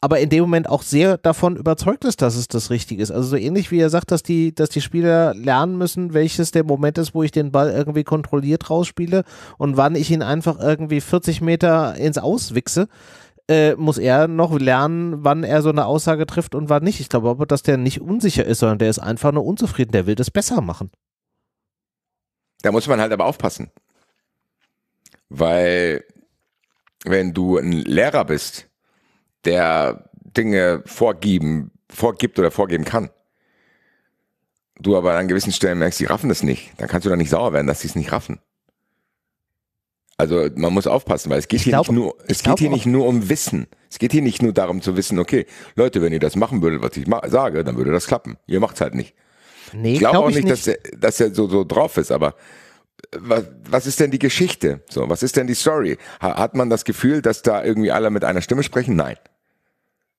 aber in dem Moment auch sehr davon überzeugt ist, dass es das Richtige ist. Also so ähnlich wie er sagt, dass die, dass die Spieler lernen müssen, welches der Moment ist, wo ich den Ball irgendwie kontrolliert rausspiele und wann ich ihn einfach irgendwie 40 Meter ins Auswichse. Äh, muss er noch lernen, wann er so eine Aussage trifft und wann nicht. Ich glaube aber, dass der nicht unsicher ist, sondern der ist einfach nur unzufrieden, der will das besser machen.
Da muss man halt aber aufpassen. Weil wenn du ein Lehrer bist, der Dinge vorgeben, vorgibt oder vorgeben kann, du aber an gewissen Stellen merkst, die raffen das nicht, dann kannst du doch nicht sauer werden, dass sie es nicht raffen. Also man muss aufpassen, weil es geht ich hier glaub, nicht nur, es geht hier nicht nur um Wissen. Es geht hier nicht nur darum zu wissen, okay, Leute, wenn ihr das machen würdet, was ich sage, dann würde das klappen. Ihr macht es halt nicht.
Nee, ich glaube glaub auch nicht, nicht, Dass, er,
dass er so, so drauf ist, aber was, was ist denn die Geschichte? So, was ist denn die Story? Hat man das Gefühl, dass da irgendwie alle mit einer Stimme sprechen? Nein.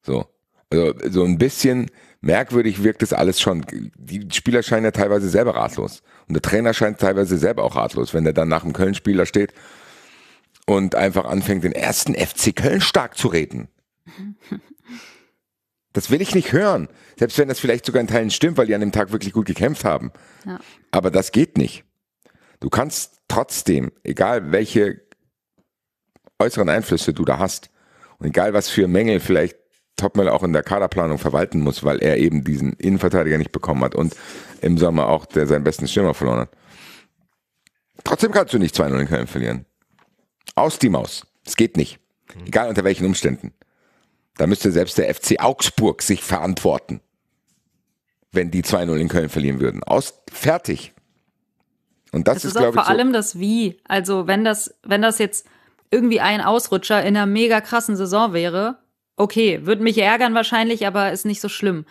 So. Also, so ein bisschen merkwürdig wirkt es alles schon. Die Spieler scheinen ja teilweise selber ratlos. Und der Trainer scheint teilweise selber auch ratlos, wenn er dann nach dem köln spieler steht und einfach anfängt, den ersten FC Köln stark zu reden. Das will ich nicht hören. Selbst wenn das vielleicht sogar in Teilen stimmt, weil die an dem Tag wirklich gut gekämpft haben. Ja. Aber das geht nicht. Du kannst trotzdem, egal welche äußeren Einflüsse du da hast und egal was für Mängel vielleicht Topmel auch in der Kaderplanung verwalten muss, weil er eben diesen Innenverteidiger nicht bekommen hat und im Sommer auch der seinen besten Stürmer verloren hat. Trotzdem kannst du nicht 2-0 in Köln verlieren. Aus die Maus. Es geht nicht. Mhm. Egal unter welchen Umständen. Da müsste selbst der FC Augsburg sich verantworten, wenn die 2-0 in Köln verlieren würden. Aus, fertig. Und das, das ist, ist auch vor so allem
das Wie. Also wenn das, wenn das jetzt irgendwie ein Ausrutscher in einer mega krassen Saison wäre, okay, würde mich ärgern wahrscheinlich, aber ist nicht so schlimm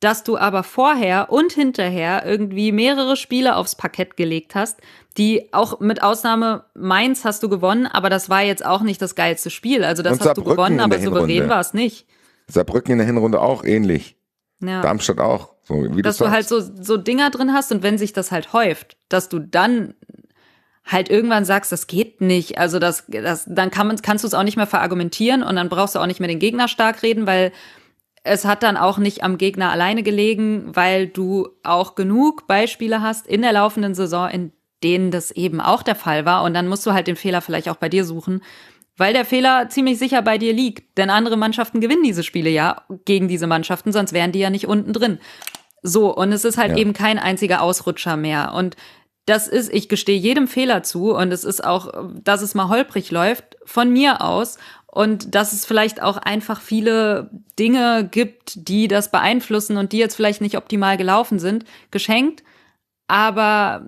dass du aber vorher und hinterher irgendwie mehrere Spiele aufs Parkett gelegt hast, die auch mit Ausnahme Mainz hast du gewonnen, aber das war jetzt auch nicht das geilste Spiel. Also das hast du gewonnen, aber souverän war es nicht.
Saarbrücken in der Hinrunde auch ähnlich. Ja. Darmstadt auch. So, wie dass du, du halt
so, so Dinger drin hast und wenn sich das halt häuft, dass du dann halt irgendwann sagst, das geht nicht. Also das, das dann kann man, kannst du es auch nicht mehr verargumentieren und dann brauchst du auch nicht mehr den Gegner stark reden, weil es hat dann auch nicht am Gegner alleine gelegen, weil du auch genug Beispiele hast in der laufenden Saison, in denen das eben auch der Fall war. Und dann musst du halt den Fehler vielleicht auch bei dir suchen, weil der Fehler ziemlich sicher bei dir liegt. Denn andere Mannschaften gewinnen diese Spiele ja gegen diese Mannschaften, sonst wären die ja nicht unten drin. So, und es ist halt ja. eben kein einziger Ausrutscher mehr. Und das ist, ich gestehe jedem Fehler zu und es ist auch, dass es mal holprig läuft, von mir aus und dass es vielleicht auch einfach viele Dinge gibt, die das beeinflussen und die jetzt vielleicht nicht optimal gelaufen sind, geschenkt. Aber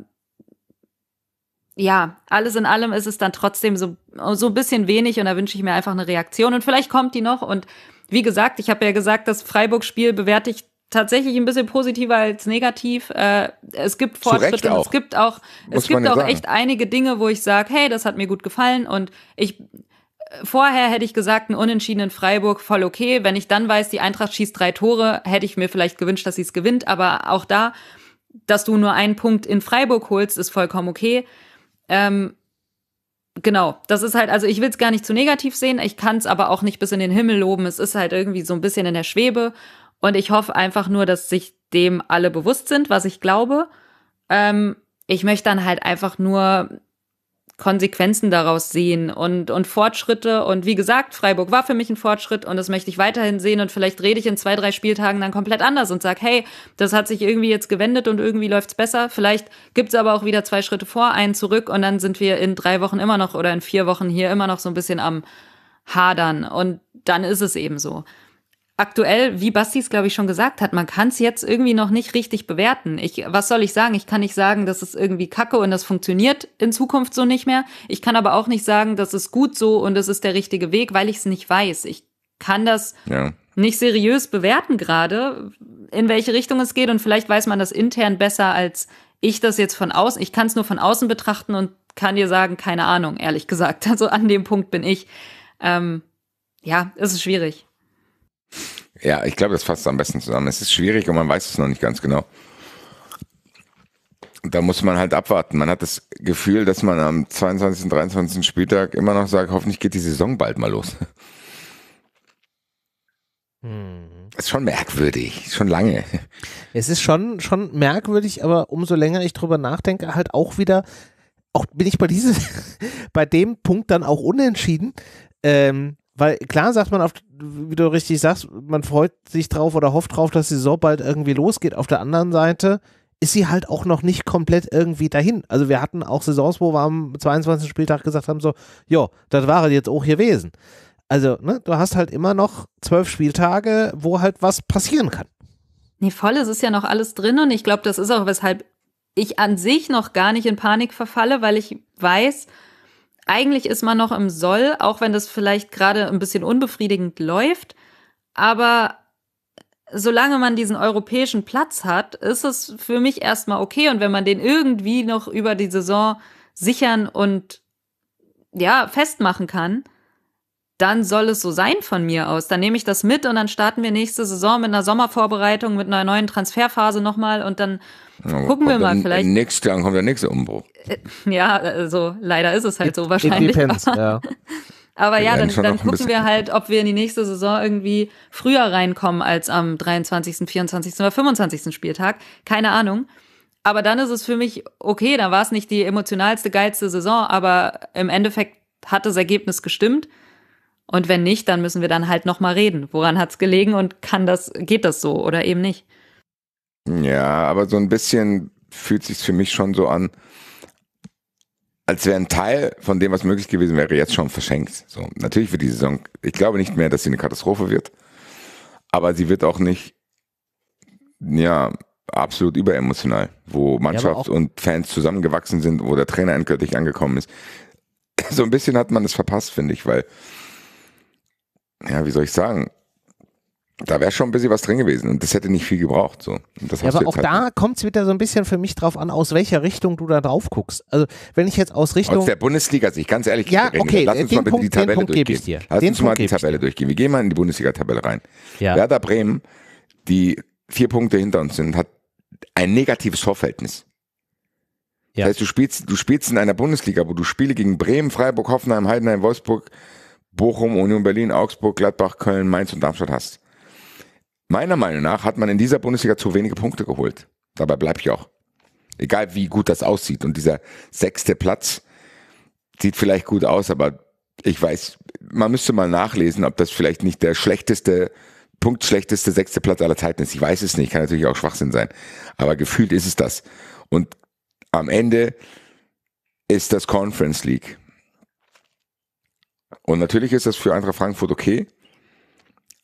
ja, alles in allem ist es dann trotzdem so, so ein bisschen wenig und da wünsche ich mir einfach eine Reaktion und vielleicht kommt die noch. Und wie gesagt, ich habe ja gesagt, das Freiburg-Spiel bewerte ich tatsächlich ein bisschen positiver als negativ. Äh, es gibt Fortschritte und es gibt auch, es gibt auch sagen. echt einige Dinge, wo ich sage, hey, das hat mir gut gefallen und ich vorher hätte ich gesagt, ein Unentschieden in Freiburg voll okay. Wenn ich dann weiß, die Eintracht schießt drei Tore, hätte ich mir vielleicht gewünscht, dass sie es gewinnt. Aber auch da, dass du nur einen Punkt in Freiburg holst, ist vollkommen okay. Ähm, genau, das ist halt, also ich will es gar nicht zu negativ sehen. Ich kann es aber auch nicht bis in den Himmel loben. Es ist halt irgendwie so ein bisschen in der Schwebe. Und ich hoffe einfach nur, dass sich dem alle bewusst sind, was ich glaube. Ähm, ich möchte dann halt einfach nur Konsequenzen daraus sehen und, und Fortschritte. Und wie gesagt, Freiburg war für mich ein Fortschritt und das möchte ich weiterhin sehen. Und vielleicht rede ich in zwei, drei Spieltagen dann komplett anders und sage, hey, das hat sich irgendwie jetzt gewendet und irgendwie läuft's besser. Vielleicht gibt's aber auch wieder zwei Schritte vor, einen zurück und dann sind wir in drei Wochen immer noch oder in vier Wochen hier immer noch so ein bisschen am Hadern. Und dann ist es eben so aktuell, wie Basti es, glaube ich, schon gesagt hat, man kann es jetzt irgendwie noch nicht richtig bewerten. Ich, was soll ich sagen? Ich kann nicht sagen, das ist irgendwie Kacke und das funktioniert in Zukunft so nicht mehr. Ich kann aber auch nicht sagen, das ist gut so und das ist der richtige Weg, weil ich es nicht weiß. Ich kann das ja. nicht seriös bewerten gerade, in welche Richtung es geht und vielleicht weiß man das intern besser als ich das jetzt von außen. Ich kann es nur von außen betrachten und kann dir sagen, keine Ahnung, ehrlich gesagt. Also an dem Punkt bin ich. Ähm, ja, es ist schwierig.
Ja, ich glaube, das fasst am besten zusammen. Es ist schwierig und man weiß es noch nicht ganz genau. Da muss man halt abwarten. Man hat das Gefühl, dass man am 22., und 23. Spieltag immer noch sagt, hoffentlich geht die Saison bald mal los. Hm. Ist schon merkwürdig, schon lange.
Es ist schon, schon merkwürdig, aber umso länger ich drüber nachdenke, halt auch wieder, auch bin ich bei, diese, bei dem Punkt dann auch unentschieden. Ähm, weil klar sagt man, auf, wie du richtig sagst, man freut sich drauf oder hofft drauf, dass die Saison bald irgendwie losgeht. Auf der anderen Seite ist sie halt auch noch nicht komplett irgendwie dahin. Also wir hatten auch Saisons, wo wir am 22. Spieltag gesagt haben, so, ja, das war jetzt auch hier gewesen. Also, ne, du hast halt immer noch zwölf Spieltage, wo halt was passieren kann.
Nee, voll, es ist ja noch alles drin und ich glaube, das ist auch, weshalb ich an sich noch gar nicht in Panik verfalle, weil ich weiß, eigentlich ist man noch im Soll, auch wenn das vielleicht gerade ein bisschen unbefriedigend läuft. Aber solange man diesen europäischen Platz hat, ist es für mich erstmal okay. Und wenn man den irgendwie noch über die Saison sichern und ja, festmachen kann, dann soll es so sein von mir aus. Dann nehme ich das mit und dann starten wir nächste Saison mit einer Sommervorbereitung, mit einer neuen Transferphase nochmal und dann Gucken wir mal, vielleicht.
Nächstes Jahr kommt der nächste Umbruch.
Äh, ja, also leider ist es halt so wahrscheinlich. It depends, aber, ja. aber ja, dann, dann gucken wir halt, ob wir in die nächste Saison irgendwie früher reinkommen als am 23., 24. oder 25. Spieltag. Keine Ahnung. Aber dann ist es für mich okay, dann war es nicht die emotionalste, geilste Saison, aber im Endeffekt hat das Ergebnis gestimmt. Und wenn nicht, dann müssen wir dann halt nochmal reden. Woran hat es gelegen und kann das, geht das so oder eben nicht?
Ja, aber so ein bisschen fühlt sich für mich schon so an, als wäre ein Teil von dem, was möglich gewesen wäre, jetzt schon verschenkt. So, natürlich wird die Saison, ich glaube nicht mehr, dass sie eine Katastrophe wird, aber sie wird auch nicht, ja, absolut überemotional, wo Mannschaft ja, und Fans zusammengewachsen sind, wo der Trainer endgültig angekommen ist. So ein bisschen hat man es verpasst, finde ich, weil, ja, wie soll ich sagen, da wäre schon ein bisschen was drin gewesen und das hätte nicht viel gebraucht. So. Ja, aber auch halt
da kommt es wieder so ein bisschen für mich drauf an, aus welcher Richtung du da drauf guckst. Also wenn ich jetzt aus Richtung. Aus der
Bundesliga sich ganz ehrlich ja, reden. okay, lass uns mal bitte die Tabelle Punkt durchgehen. Dir. Lass den uns Punkt mal die Tabelle durchgehen. Wir gehen mal in die Bundesliga-Tabelle rein. Ja. Werder Bremen, die vier Punkte hinter uns sind, hat ein negatives Vorverhältnis. Ja. Das heißt, du spielst, du spielst in einer Bundesliga, wo du Spiele gegen Bremen, Freiburg, Hoffenheim, Heidenheim, Wolfsburg, Bochum, Union Berlin, Augsburg, Gladbach, Köln, Mainz und Darmstadt hast. Meiner Meinung nach hat man in dieser Bundesliga zu wenige Punkte geholt. Dabei bleibe ich auch. Egal wie gut das aussieht. Und dieser sechste Platz sieht vielleicht gut aus, aber ich weiß, man müsste mal nachlesen, ob das vielleicht nicht der schlechteste, punktschlechteste sechste Platz aller Zeiten ist. Ich weiß es nicht, kann natürlich auch Schwachsinn sein. Aber gefühlt ist es das. Und am Ende ist das Conference League. Und natürlich ist das für Eintracht Frankfurt okay.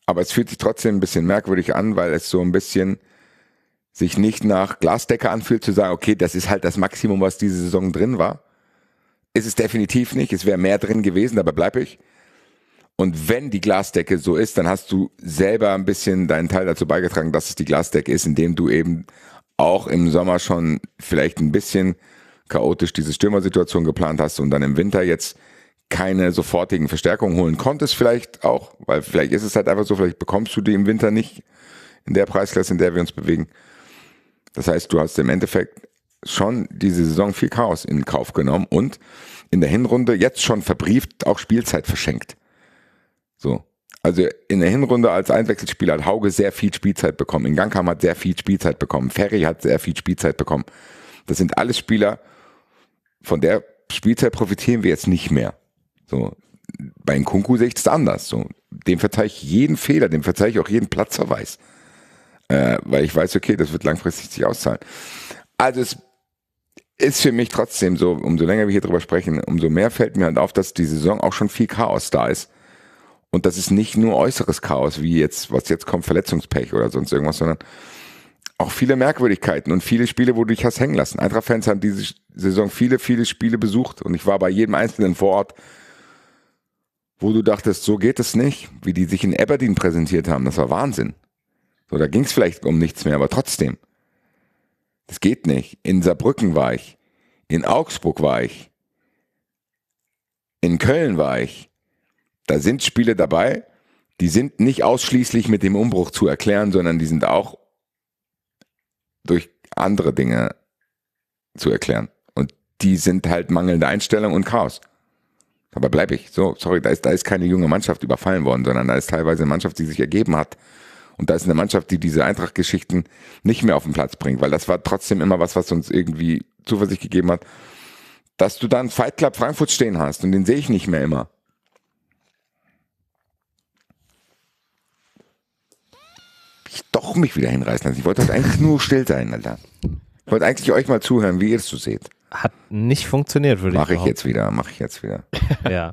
Aber es fühlt sich trotzdem ein bisschen merkwürdig an, weil es so ein bisschen sich nicht nach Glasdecke anfühlt, zu sagen, okay, das ist halt das Maximum, was diese Saison drin war. Ist es definitiv nicht. Es wäre mehr drin gewesen, dabei bleibe ich. Und wenn die Glasdecke so ist, dann hast du selber ein bisschen deinen Teil dazu beigetragen, dass es die Glasdecke ist, indem du eben auch im Sommer schon vielleicht ein bisschen chaotisch diese Stürmersituation geplant hast und dann im Winter jetzt keine sofortigen Verstärkungen holen konntest, vielleicht auch, weil vielleicht ist es halt einfach so, vielleicht bekommst du die im Winter nicht in der Preisklasse, in der wir uns bewegen. Das heißt, du hast im Endeffekt schon diese Saison viel Chaos in Kauf genommen und in der Hinrunde jetzt schon verbrieft auch Spielzeit verschenkt. So. Also in der Hinrunde als Einwechselspieler hat Hauge sehr viel Spielzeit bekommen. In Gangkam hat sehr viel Spielzeit bekommen. Ferry hat sehr viel Spielzeit bekommen. Das sind alles Spieler, von der Spielzeit profitieren wir jetzt nicht mehr. So. Bei Nkunku sehe ich das anders. So. Dem verteile ich jeden Fehler, dem verteile ich auch jeden Platzverweis. Äh, weil ich weiß, okay, das wird langfristig sich auszahlen. Also es ist für mich trotzdem so, umso länger wir hier drüber sprechen, umso mehr fällt mir halt auf, dass die Saison auch schon viel Chaos da ist. Und das ist nicht nur äußeres Chaos, wie jetzt, was jetzt kommt, Verletzungspech oder sonst irgendwas, sondern auch viele Merkwürdigkeiten und viele Spiele, wo du dich hast hängen lassen. Eintracht-Fans haben diese Saison viele, viele Spiele besucht und ich war bei jedem Einzelnen vor Ort wo du dachtest, so geht es nicht, wie die sich in Aberdeen präsentiert haben, das war Wahnsinn. So, da ging es vielleicht um nichts mehr, aber trotzdem. Das geht nicht. In Saarbrücken war ich, in Augsburg war ich, in Köln war ich. Da sind Spiele dabei, die sind nicht ausschließlich mit dem Umbruch zu erklären, sondern die sind auch durch andere Dinge zu erklären. Und die sind halt mangelnde Einstellung und Chaos. Aber bleib ich. So, sorry, da ist, da ist keine junge Mannschaft überfallen worden, sondern da ist teilweise eine Mannschaft, die sich ergeben hat. Und da ist eine Mannschaft, die diese Eintracht-Geschichten nicht mehr auf den Platz bringt, weil das war trotzdem immer was, was uns irgendwie Zuversicht gegeben hat, dass du dann Fight Club Frankfurt stehen hast und den sehe ich nicht mehr immer. Ich doch mich wieder hinreißen lassen. Ich wollte heute eigentlich nur still sein, Alter. Ich wollte eigentlich euch mal zuhören, wie ihr es so seht hat nicht funktioniert, würde ich sagen. Mach ich jetzt wieder, mache ich jetzt wieder.
ja.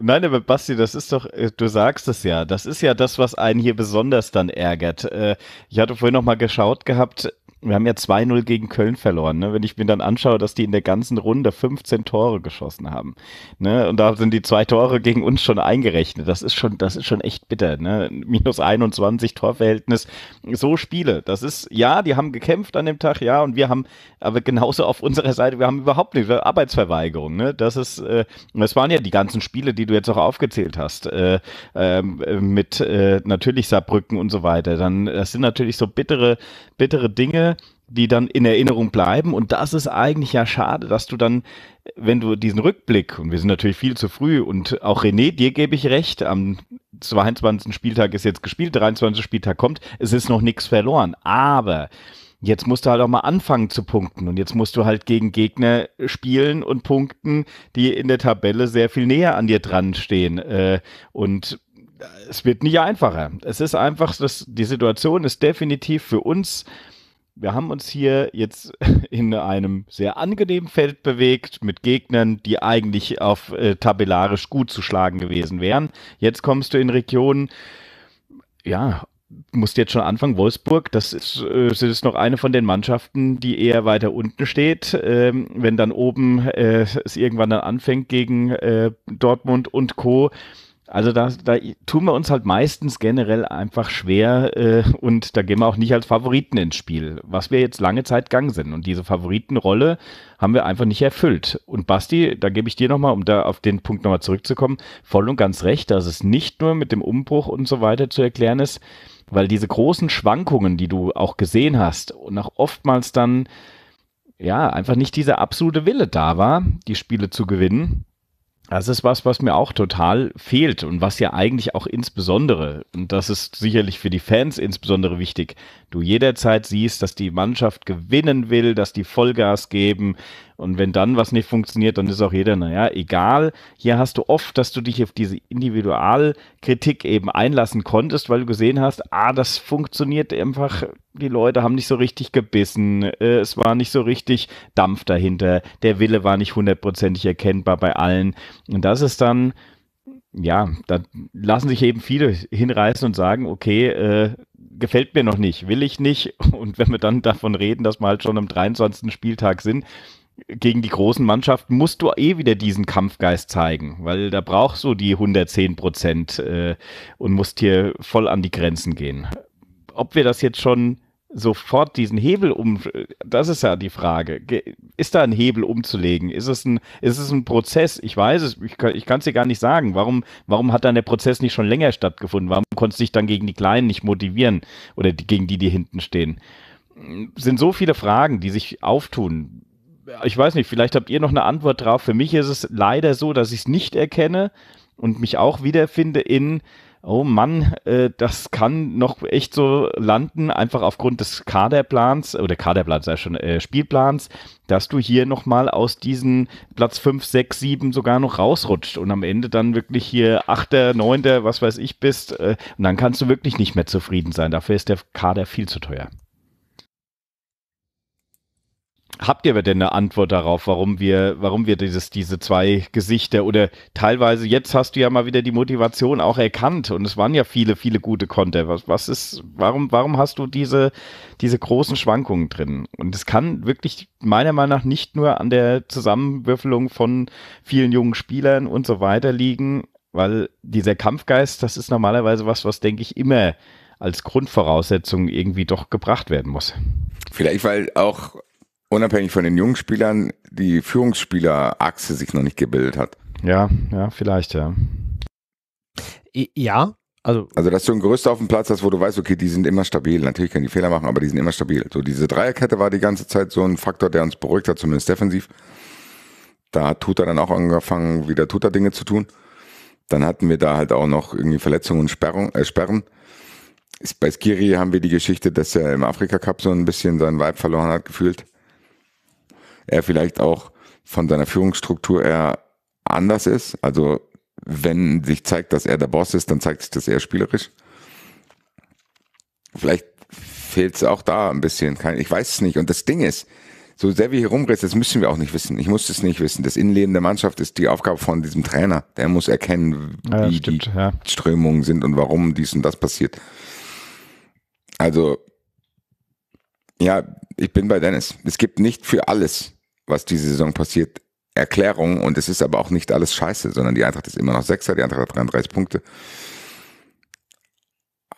Nein, aber Basti, das ist doch, äh, du sagst es ja, das ist ja das, was einen hier besonders dann ärgert. Äh, ich hatte vorhin noch mal geschaut gehabt, wir haben ja 2-0 gegen Köln verloren. Ne? Wenn ich mir dann anschaue, dass die in der ganzen Runde 15 Tore geschossen haben. Ne? Und da sind die zwei Tore gegen uns schon eingerechnet. Das ist schon, das ist schon echt bitter. Ne? Minus 21 Torverhältnis. So Spiele. Das ist, ja, die haben gekämpft an dem Tag, ja, und wir haben, aber genauso auf unserer Seite, wir haben überhaupt nicht Arbeitsverweigerung. Ne? Das ist, äh, das waren ja die ganzen Spiele, die du jetzt auch aufgezählt hast. Äh, ähm, äh, mit natürlich Saarbrücken und so weiter. Dann, das sind natürlich so bittere, bittere Dinge die dann in Erinnerung bleiben. Und das ist eigentlich ja schade, dass du dann, wenn du diesen Rückblick, und wir sind natürlich viel zu früh, und auch René, dir gebe ich recht, am 22. Spieltag ist jetzt gespielt, 23. Spieltag kommt, es ist noch nichts verloren. Aber jetzt musst du halt auch mal anfangen zu punkten. Und jetzt musst du halt gegen Gegner spielen und punkten, die in der Tabelle sehr viel näher an dir dran stehen. Äh, und es wird nicht einfacher. Es ist einfach, dass die Situation ist definitiv für uns wir haben uns hier jetzt in einem sehr angenehmen Feld bewegt mit Gegnern, die eigentlich auf äh, tabellarisch gut zu schlagen gewesen wären. Jetzt kommst du in Regionen, ja, musst jetzt schon anfangen, Wolfsburg, das ist, äh, das ist noch eine von den Mannschaften, die eher weiter unten steht. Ähm, wenn dann oben äh, es irgendwann dann anfängt gegen äh, Dortmund und Co., also da, da, tun wir uns halt meistens generell einfach schwer äh, und da gehen wir auch nicht als Favoriten ins Spiel, was wir jetzt lange Zeit gegangen sind. Und diese Favoritenrolle haben wir einfach nicht erfüllt. Und Basti, da gebe ich dir nochmal, um da auf den Punkt nochmal zurückzukommen, voll und ganz recht, dass es nicht nur mit dem Umbruch und so weiter zu erklären ist, weil diese großen Schwankungen, die du auch gesehen hast und auch oftmals dann, ja, einfach nicht dieser absolute Wille da war, die Spiele zu gewinnen das ist was, was mir auch total fehlt und was ja eigentlich auch insbesondere, und das ist sicherlich für die Fans insbesondere wichtig, du jederzeit siehst, dass die Mannschaft gewinnen will, dass die Vollgas geben, und wenn dann was nicht funktioniert, dann ist auch jeder, naja, egal. Hier hast du oft, dass du dich auf diese Individualkritik eben einlassen konntest, weil du gesehen hast, ah, das funktioniert einfach, die Leute haben nicht so richtig gebissen, äh, es war nicht so richtig Dampf dahinter, der Wille war nicht hundertprozentig erkennbar bei allen. Und das ist dann, ja, da lassen sich eben viele hinreißen und sagen, okay, äh, gefällt mir noch nicht, will ich nicht. Und wenn wir dann davon reden, dass wir halt schon am 23. Spieltag sind, gegen die großen Mannschaften musst du eh wieder diesen Kampfgeist zeigen, weil da brauchst du die 110 Prozent äh, und musst hier voll an die Grenzen gehen. Ob wir das jetzt schon sofort diesen Hebel um, das ist ja die Frage. Ist da ein Hebel umzulegen? Ist es ein, ist es ein Prozess? Ich weiß es, ich, ich kann es dir gar nicht sagen. Warum, warum hat dann der Prozess nicht schon länger stattgefunden? Warum konntest du dich dann gegen die Kleinen nicht motivieren oder die, gegen die, die hinten stehen? Sind so viele Fragen, die sich auftun ich weiß nicht, vielleicht habt ihr noch eine Antwort drauf. Für mich ist es leider so, dass ich es nicht erkenne und mich auch wiederfinde in, oh Mann, äh, das kann noch echt so landen, einfach aufgrund des Kaderplans oder Kaderplans, ja schon, äh, Spielplans, dass du hier nochmal aus diesen Platz 5, 6, 7 sogar noch rausrutscht und am Ende dann wirklich hier 8., 9., was weiß ich bist. Äh, und dann kannst du wirklich nicht mehr zufrieden sein. Dafür ist der Kader viel zu teuer. Habt ihr aber denn eine Antwort darauf, warum wir, warum wir dieses, diese zwei Gesichter oder teilweise jetzt hast du ja mal wieder die Motivation auch erkannt und es waren ja viele, viele gute Konter. Was, was ist, warum, warum hast du diese, diese großen Schwankungen drin? Und es kann wirklich meiner Meinung nach nicht nur an der Zusammenwürfelung von vielen jungen Spielern und so weiter liegen, weil dieser Kampfgeist, das ist normalerweise was, was denke ich immer als Grundvoraussetzung irgendwie doch gebracht werden muss.
Vielleicht, weil auch unabhängig von den jungen Spielern die Führungsspielerachse sich noch nicht gebildet hat. Ja, ja, vielleicht, ja. Ja, also. Also, dass du ein Gerüst auf dem Platz hast, wo du weißt, okay, die sind immer stabil. Natürlich können die Fehler machen, aber die sind immer stabil. So, diese Dreierkette war die ganze Zeit so ein Faktor, der uns beruhigt hat, zumindest defensiv. Da hat Tuta dann auch angefangen, wieder Tuta-Dinge zu tun. Dann hatten wir da halt auch noch irgendwie Verletzungen und Sperrung, äh, Sperren. Bei Skiri haben wir die Geschichte, dass er im Afrika-Cup so ein bisschen seinen Vibe verloren hat, gefühlt er vielleicht auch von seiner Führungsstruktur eher anders ist. Also wenn sich zeigt, dass er der Boss ist, dann zeigt sich das eher spielerisch. Vielleicht fehlt es auch da ein bisschen. Ich weiß es nicht. Und das Ding ist, so sehr wie hier rumriss, das müssen wir auch nicht wissen. Ich muss es nicht wissen. Das Innenleben der Mannschaft ist die Aufgabe von diesem Trainer. Der muss erkennen, wie ja, stimmt, die ja. Strömungen sind und warum dies und das passiert. Also, ja, ich bin bei Dennis. Es gibt nicht für alles was diese Saison passiert, Erklärung. Und es ist aber auch nicht alles scheiße, sondern die Eintracht ist immer noch Sechser, die Eintracht hat 33 Punkte.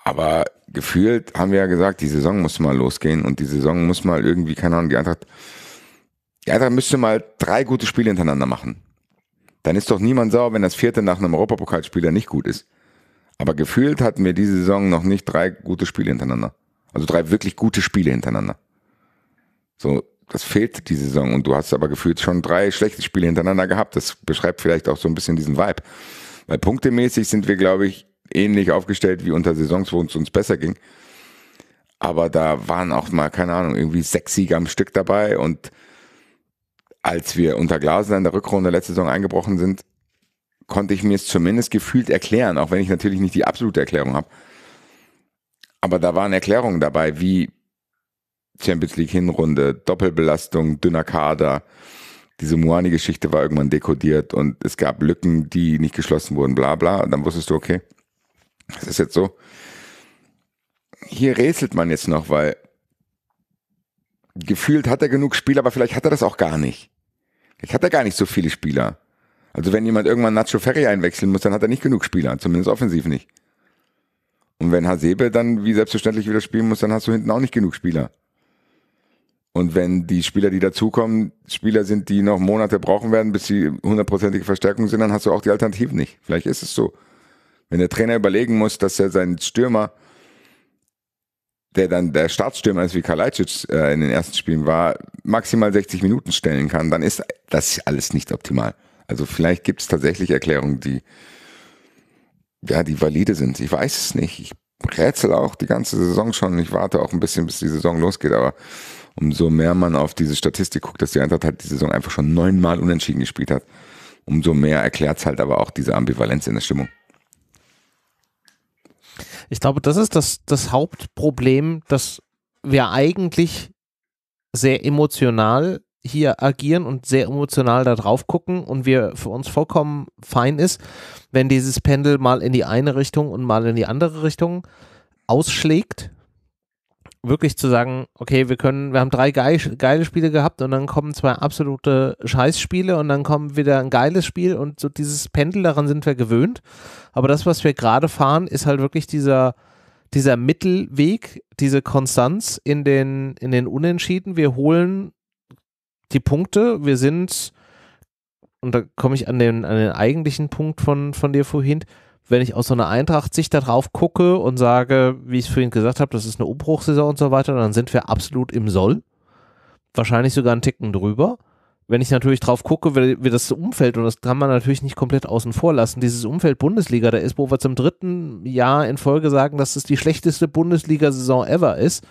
Aber gefühlt haben wir ja gesagt, die Saison muss mal losgehen und die Saison muss mal irgendwie, keine Ahnung, die Eintracht, die Eintracht müsste mal drei gute Spiele hintereinander machen. Dann ist doch niemand sauer, wenn das vierte nach einem Europapokalspieler nicht gut ist. Aber gefühlt hatten wir diese Saison noch nicht drei gute Spiele hintereinander. Also drei wirklich gute Spiele hintereinander. So, das fehlt die Saison. Und du hast aber gefühlt schon drei schlechte Spiele hintereinander gehabt. Das beschreibt vielleicht auch so ein bisschen diesen Vibe. Weil punktemäßig sind wir, glaube ich, ähnlich aufgestellt wie unter Saisons, wo es uns besser ging. Aber da waren auch mal, keine Ahnung, irgendwie sechs Siege am Stück dabei. Und als wir unter Glasner in der Rückrunde letzte Saison eingebrochen sind, konnte ich mir es zumindest gefühlt erklären, auch wenn ich natürlich nicht die absolute Erklärung habe. Aber da waren Erklärungen dabei, wie Champions League Hinrunde, Doppelbelastung, dünner Kader. Diese Muani-Geschichte war irgendwann dekodiert und es gab Lücken, die nicht geschlossen wurden, bla bla. Und dann wusstest du, okay, das ist jetzt so. Hier rätselt man jetzt noch, weil gefühlt hat er genug Spieler, aber vielleicht hat er das auch gar nicht. Vielleicht hat er gar nicht so viele Spieler. Also wenn jemand irgendwann Nacho Ferry einwechseln muss, dann hat er nicht genug Spieler, zumindest offensiv nicht. Und wenn Hasebe dann wie selbstverständlich wieder spielen muss, dann hast du hinten auch nicht genug Spieler. Und wenn die Spieler, die dazukommen, Spieler sind, die noch Monate brauchen werden, bis sie hundertprozentige Verstärkung sind, dann hast du auch die Alternative nicht. Vielleicht ist es so. Wenn der Trainer überlegen muss, dass er seinen Stürmer, der dann der Startstürmer ist, wie Kalajdzic äh, in den ersten Spielen war, maximal 60 Minuten stellen kann, dann ist das alles nicht optimal. Also vielleicht gibt es tatsächlich Erklärungen, die ja, die valide sind. Ich weiß es nicht. Ich rätsel auch die ganze Saison schon. Ich warte auch ein bisschen, bis die Saison losgeht, aber umso mehr man auf diese Statistik guckt, dass die Eintracht halt die Saison einfach schon neunmal unentschieden gespielt hat, umso mehr erklärt es halt aber auch diese Ambivalenz in der Stimmung.
Ich glaube, das ist das, das Hauptproblem, dass wir eigentlich sehr emotional hier agieren und sehr emotional da drauf gucken und wir für uns vollkommen fein ist, wenn dieses Pendel mal in die eine Richtung und mal in die andere Richtung ausschlägt wirklich zu sagen, okay, wir können, wir haben drei geil, geile Spiele gehabt und dann kommen zwei absolute Scheißspiele und dann kommt wieder ein geiles Spiel und so dieses Pendel, daran sind wir gewöhnt. Aber das, was wir gerade fahren, ist halt wirklich dieser, dieser Mittelweg, diese Konstanz in den, in den Unentschieden. Wir holen die Punkte, wir sind, und da komme ich an den, an den eigentlichen Punkt von, von dir vorhin, wenn ich aus so einer Eintracht-Sicht da drauf gucke und sage, wie ich es vorhin gesagt habe, das ist eine Umbruchssaison und so weiter, dann sind wir absolut im Soll. Wahrscheinlich sogar einen Ticken drüber. Wenn ich natürlich drauf gucke, wie das Umfeld, und das kann man natürlich nicht komplett außen vor lassen, dieses Umfeld Bundesliga, da ist, wo wir zum dritten Jahr in Folge sagen, dass es die schlechteste Bundesliga-Saison ever ist,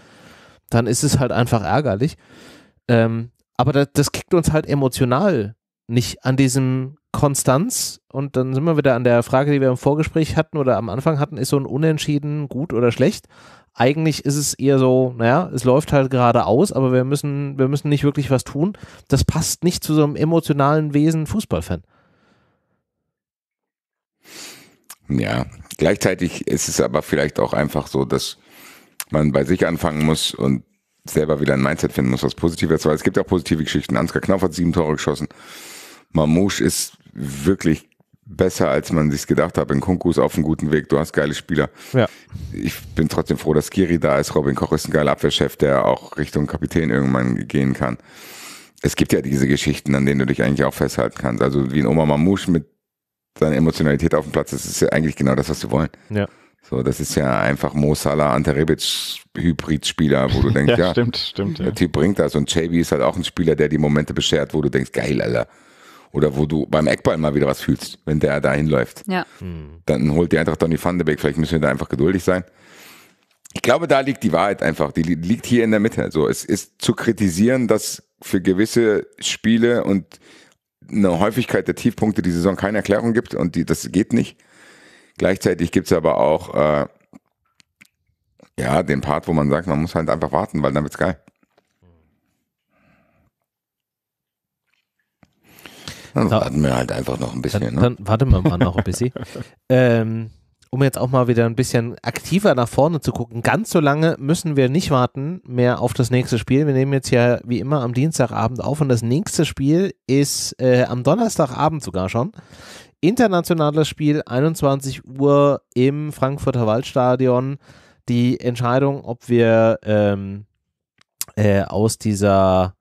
dann ist es halt einfach ärgerlich. Ähm, aber das, das kickt uns halt emotional nicht an diesem Konstanz und dann sind wir wieder an der Frage, die wir im Vorgespräch hatten oder am Anfang hatten, ist so ein Unentschieden gut oder schlecht? Eigentlich ist es eher so, naja, es läuft halt geradeaus, aber wir müssen, wir müssen nicht wirklich was tun. Das passt nicht zu so einem emotionalen Wesen Fußballfan.
Ja, gleichzeitig ist es aber vielleicht auch einfach so, dass man bei sich anfangen muss und selber wieder ein Mindset finden muss, was positiv ist, weil es gibt auch positive Geschichten. Ansgar Knauf hat sieben Tore geschossen. Mamouche ist wirklich besser, als man sich gedacht hat. In Kunku ist auf einem guten Weg. Du hast geile Spieler. Ja. Ich bin trotzdem froh, dass Kiri da ist. Robin Koch ist ein geiler Abwehrchef, der auch Richtung Kapitän irgendwann gehen kann. Es gibt ja diese Geschichten, an denen du dich eigentlich auch festhalten kannst. Also wie ein Oma Mamouche mit seiner Emotionalität auf dem Platz. Das ist ja eigentlich genau das, was wir wollen. Ja. So, das ist ja einfach Mo Salah, Ante Rebic Hybrid-Spieler, wo du denkst, ja, ja, stimmt, stimmt. Der ja. Typ bringt das. Und JB ist halt auch ein Spieler, der die Momente beschert, wo du denkst, geil, Alter. Oder wo du beim Eckball mal wieder was fühlst, wenn der da hinläuft. Ja. Hm. Dann holt die Eintracht Donny van de Beek. Vielleicht müssen wir da einfach geduldig sein. Ich glaube, da liegt die Wahrheit einfach. Die liegt hier in der Mitte. So, es ist zu kritisieren, dass für gewisse Spiele und eine Häufigkeit der Tiefpunkte die Saison keine Erklärung gibt und die, das geht nicht. Gleichzeitig gibt es aber auch äh, ja den Part, wo man sagt, man muss halt einfach warten, weil dann wird's geil. Dann da, warten wir halt einfach noch ein bisschen. Dann, ne? dann warten wir mal noch ein bisschen.
ähm, um jetzt auch mal wieder ein bisschen aktiver nach vorne zu gucken. Ganz so lange müssen wir nicht warten mehr auf das nächste Spiel. Wir nehmen jetzt ja wie immer am Dienstagabend auf und das nächste Spiel ist äh, am Donnerstagabend sogar schon. Internationales Spiel, 21 Uhr im Frankfurter Waldstadion. Die Entscheidung, ob wir ähm, äh, aus dieser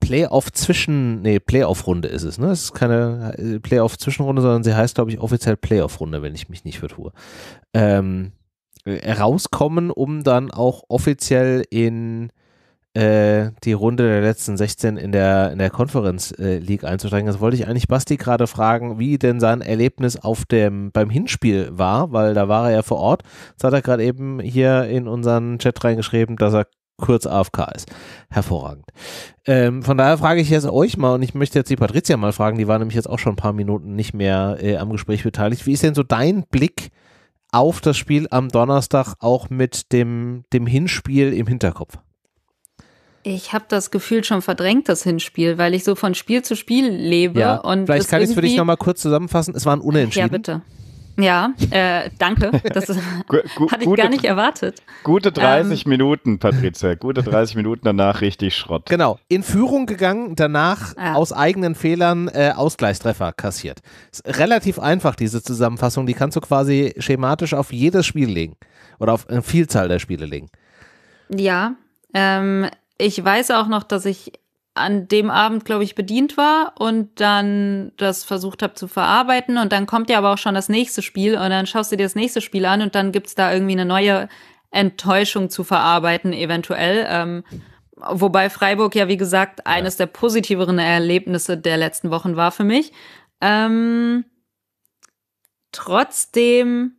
Playoff-Zwischen, nee, Playoff-Runde ist es, ne? Es ist keine äh, Playoff-Zwischenrunde, sondern sie heißt, glaube ich, offiziell Playoff-Runde, wenn ich mich nicht vertue. Ähm, äh, rauskommen, um dann auch offiziell in äh, die Runde der letzten 16 in der, in der Conference äh, League einzusteigen. Das wollte ich eigentlich Basti gerade fragen, wie denn sein Erlebnis auf dem, beim Hinspiel war, weil da war er ja vor Ort. Das hat er gerade eben hier in unseren Chat reingeschrieben, dass er kurz AFK ist. Hervorragend. Ähm, von daher frage ich jetzt euch mal und ich möchte jetzt die Patricia mal fragen, die war nämlich jetzt auch schon ein paar Minuten nicht mehr äh, am Gespräch beteiligt. Wie ist denn so dein Blick auf das Spiel am Donnerstag auch mit dem, dem Hinspiel im Hinterkopf?
Ich habe das Gefühl schon verdrängt, das Hinspiel, weil ich so von Spiel zu Spiel lebe. Ja, und vielleicht kann ich es für dich nochmal
kurz zusammenfassen. Es war ein
Unentschieden. Ja, bitte.
Ja, äh, danke. Das hatte ich gute, gar nicht erwartet.
Gute 30 ähm, Minuten, Patrizia. Gute 30 Minuten danach richtig Schrott. Genau. In Führung
gegangen, danach ja. Ah. aus eigenen Fehlern äh, Ausgleichstreffer kassiert. Ist relativ einfach, diese Zusammenfassung. Die kannst du quasi schematisch auf jedes Spiel legen. Oder auf eine Vielzahl der Spiele legen.
Ja. Ähm, ich weiß auch noch, dass ich an dem Abend, glaube ich, bedient war und dann das versucht habe zu verarbeiten. Und dann kommt ja aber auch schon das nächste Spiel und dann schaust du dir das nächste Spiel an und dann gibt es da irgendwie eine neue Enttäuschung zu verarbeiten, eventuell. Ähm, wobei Freiburg ja, wie gesagt, eines der positiveren Erlebnisse der letzten Wochen war für mich. Ähm, trotzdem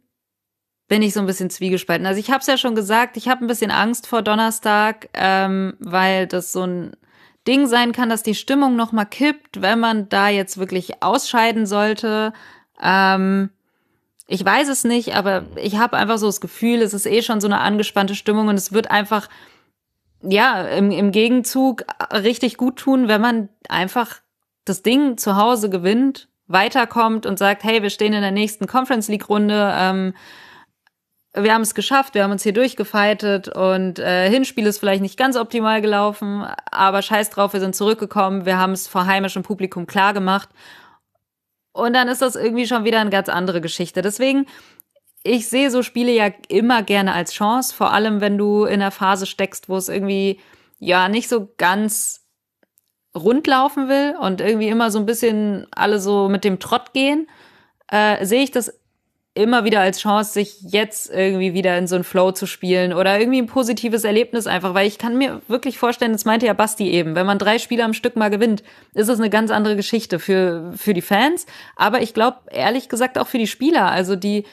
bin ich so ein bisschen zwiegespalten. Also ich habe es ja schon gesagt, ich habe ein bisschen Angst vor Donnerstag, ähm, weil das so ein Ding sein kann, dass die Stimmung noch mal kippt, wenn man da jetzt wirklich ausscheiden sollte. Ähm, ich weiß es nicht, aber ich habe einfach so das Gefühl, es ist eh schon so eine angespannte Stimmung und es wird einfach ja im, im Gegenzug richtig gut tun, wenn man einfach das Ding zu Hause gewinnt, weiterkommt und sagt, hey, wir stehen in der nächsten Conference League Runde. Ähm, wir haben es geschafft, wir haben uns hier durchgefeitet und äh, Hinspiel ist vielleicht nicht ganz optimal gelaufen, aber scheiß drauf, wir sind zurückgekommen, wir haben es vor heimischem Publikum klar gemacht. Und dann ist das irgendwie schon wieder eine ganz andere Geschichte. Deswegen, ich sehe so Spiele ja immer gerne als Chance, vor allem wenn du in einer Phase steckst, wo es irgendwie ja nicht so ganz rund laufen will und irgendwie immer so ein bisschen alle so mit dem Trott gehen, äh, sehe ich das immer wieder als Chance, sich jetzt irgendwie wieder in so einen Flow zu spielen oder irgendwie ein positives Erlebnis einfach, weil ich kann mir wirklich vorstellen, das meinte ja Basti eben, wenn man drei Spiele am Stück mal gewinnt, ist es eine ganz andere Geschichte für, für die Fans, aber ich glaube ehrlich gesagt auch für die Spieler, also die,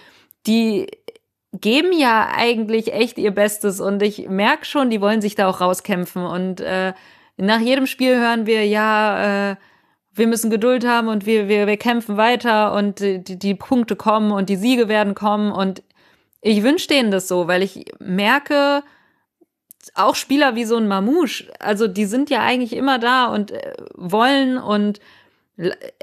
die geben ja eigentlich echt ihr Bestes und ich merke schon, die wollen sich da auch rauskämpfen und äh, nach jedem Spiel hören wir, ja, äh, wir müssen Geduld haben und wir, wir, wir kämpfen weiter und die, die Punkte kommen und die Siege werden kommen. Und ich wünsche denen das so, weil ich merke, auch Spieler wie so ein Mamouche, also die sind ja eigentlich immer da und äh, wollen und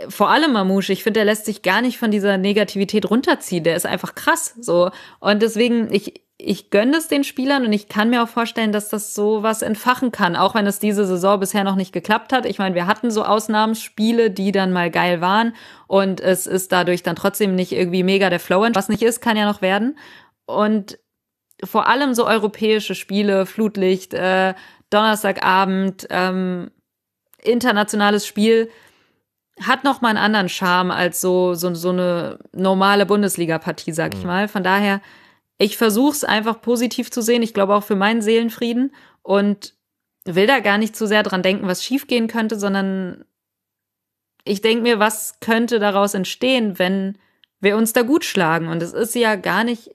vor allem Mamouche, ich finde, der lässt sich gar nicht von dieser Negativität runterziehen. Der ist einfach krass so. Und deswegen, ich, ich gönne es den Spielern und ich kann mir auch vorstellen, dass das so was entfachen kann, auch wenn es diese Saison bisher noch nicht geklappt hat. Ich meine, wir hatten so Ausnahmenspiele, die dann mal geil waren und es ist dadurch dann trotzdem nicht irgendwie mega der Flow. Was nicht ist, kann ja noch werden. Und vor allem so europäische Spiele, Flutlicht, äh, Donnerstagabend, ähm, internationales Spiel hat noch mal einen anderen Charme als so so, so eine normale Bundesliga-Partie, sag ich mhm. mal. Von daher ich versuche es einfach positiv zu sehen. Ich glaube auch für meinen Seelenfrieden und will da gar nicht zu sehr dran denken, was schiefgehen könnte, sondern ich denke mir, was könnte daraus entstehen, wenn wir uns da gut schlagen? Und es ist ja gar nicht,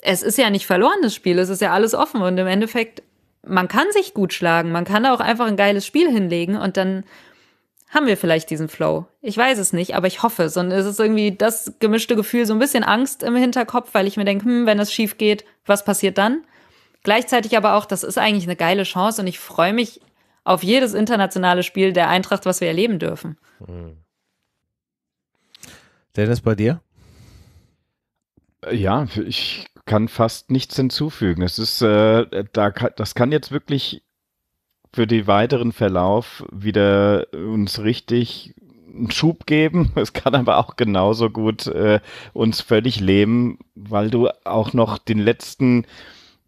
es ist ja nicht verlorenes Spiel, es ist ja alles offen und im Endeffekt, man kann sich gut schlagen, man kann auch einfach ein geiles Spiel hinlegen und dann haben wir vielleicht diesen Flow. Ich weiß es nicht, aber ich hoffe. es. Und es ist irgendwie das gemischte Gefühl, so ein bisschen Angst im Hinterkopf, weil ich mir denke, hm, wenn es schief geht, was passiert dann? Gleichzeitig aber auch, das ist eigentlich eine geile Chance und ich freue mich auf jedes internationale Spiel der Eintracht, was wir erleben dürfen. Mhm.
Dennis, bei dir? Ja, ich kann fast nichts hinzufügen. Es ist, äh, da, das kann jetzt wirklich für den weiteren Verlauf wieder uns richtig einen Schub geben. Es kann aber auch genauso gut äh, uns völlig lähmen, weil du auch noch den letzten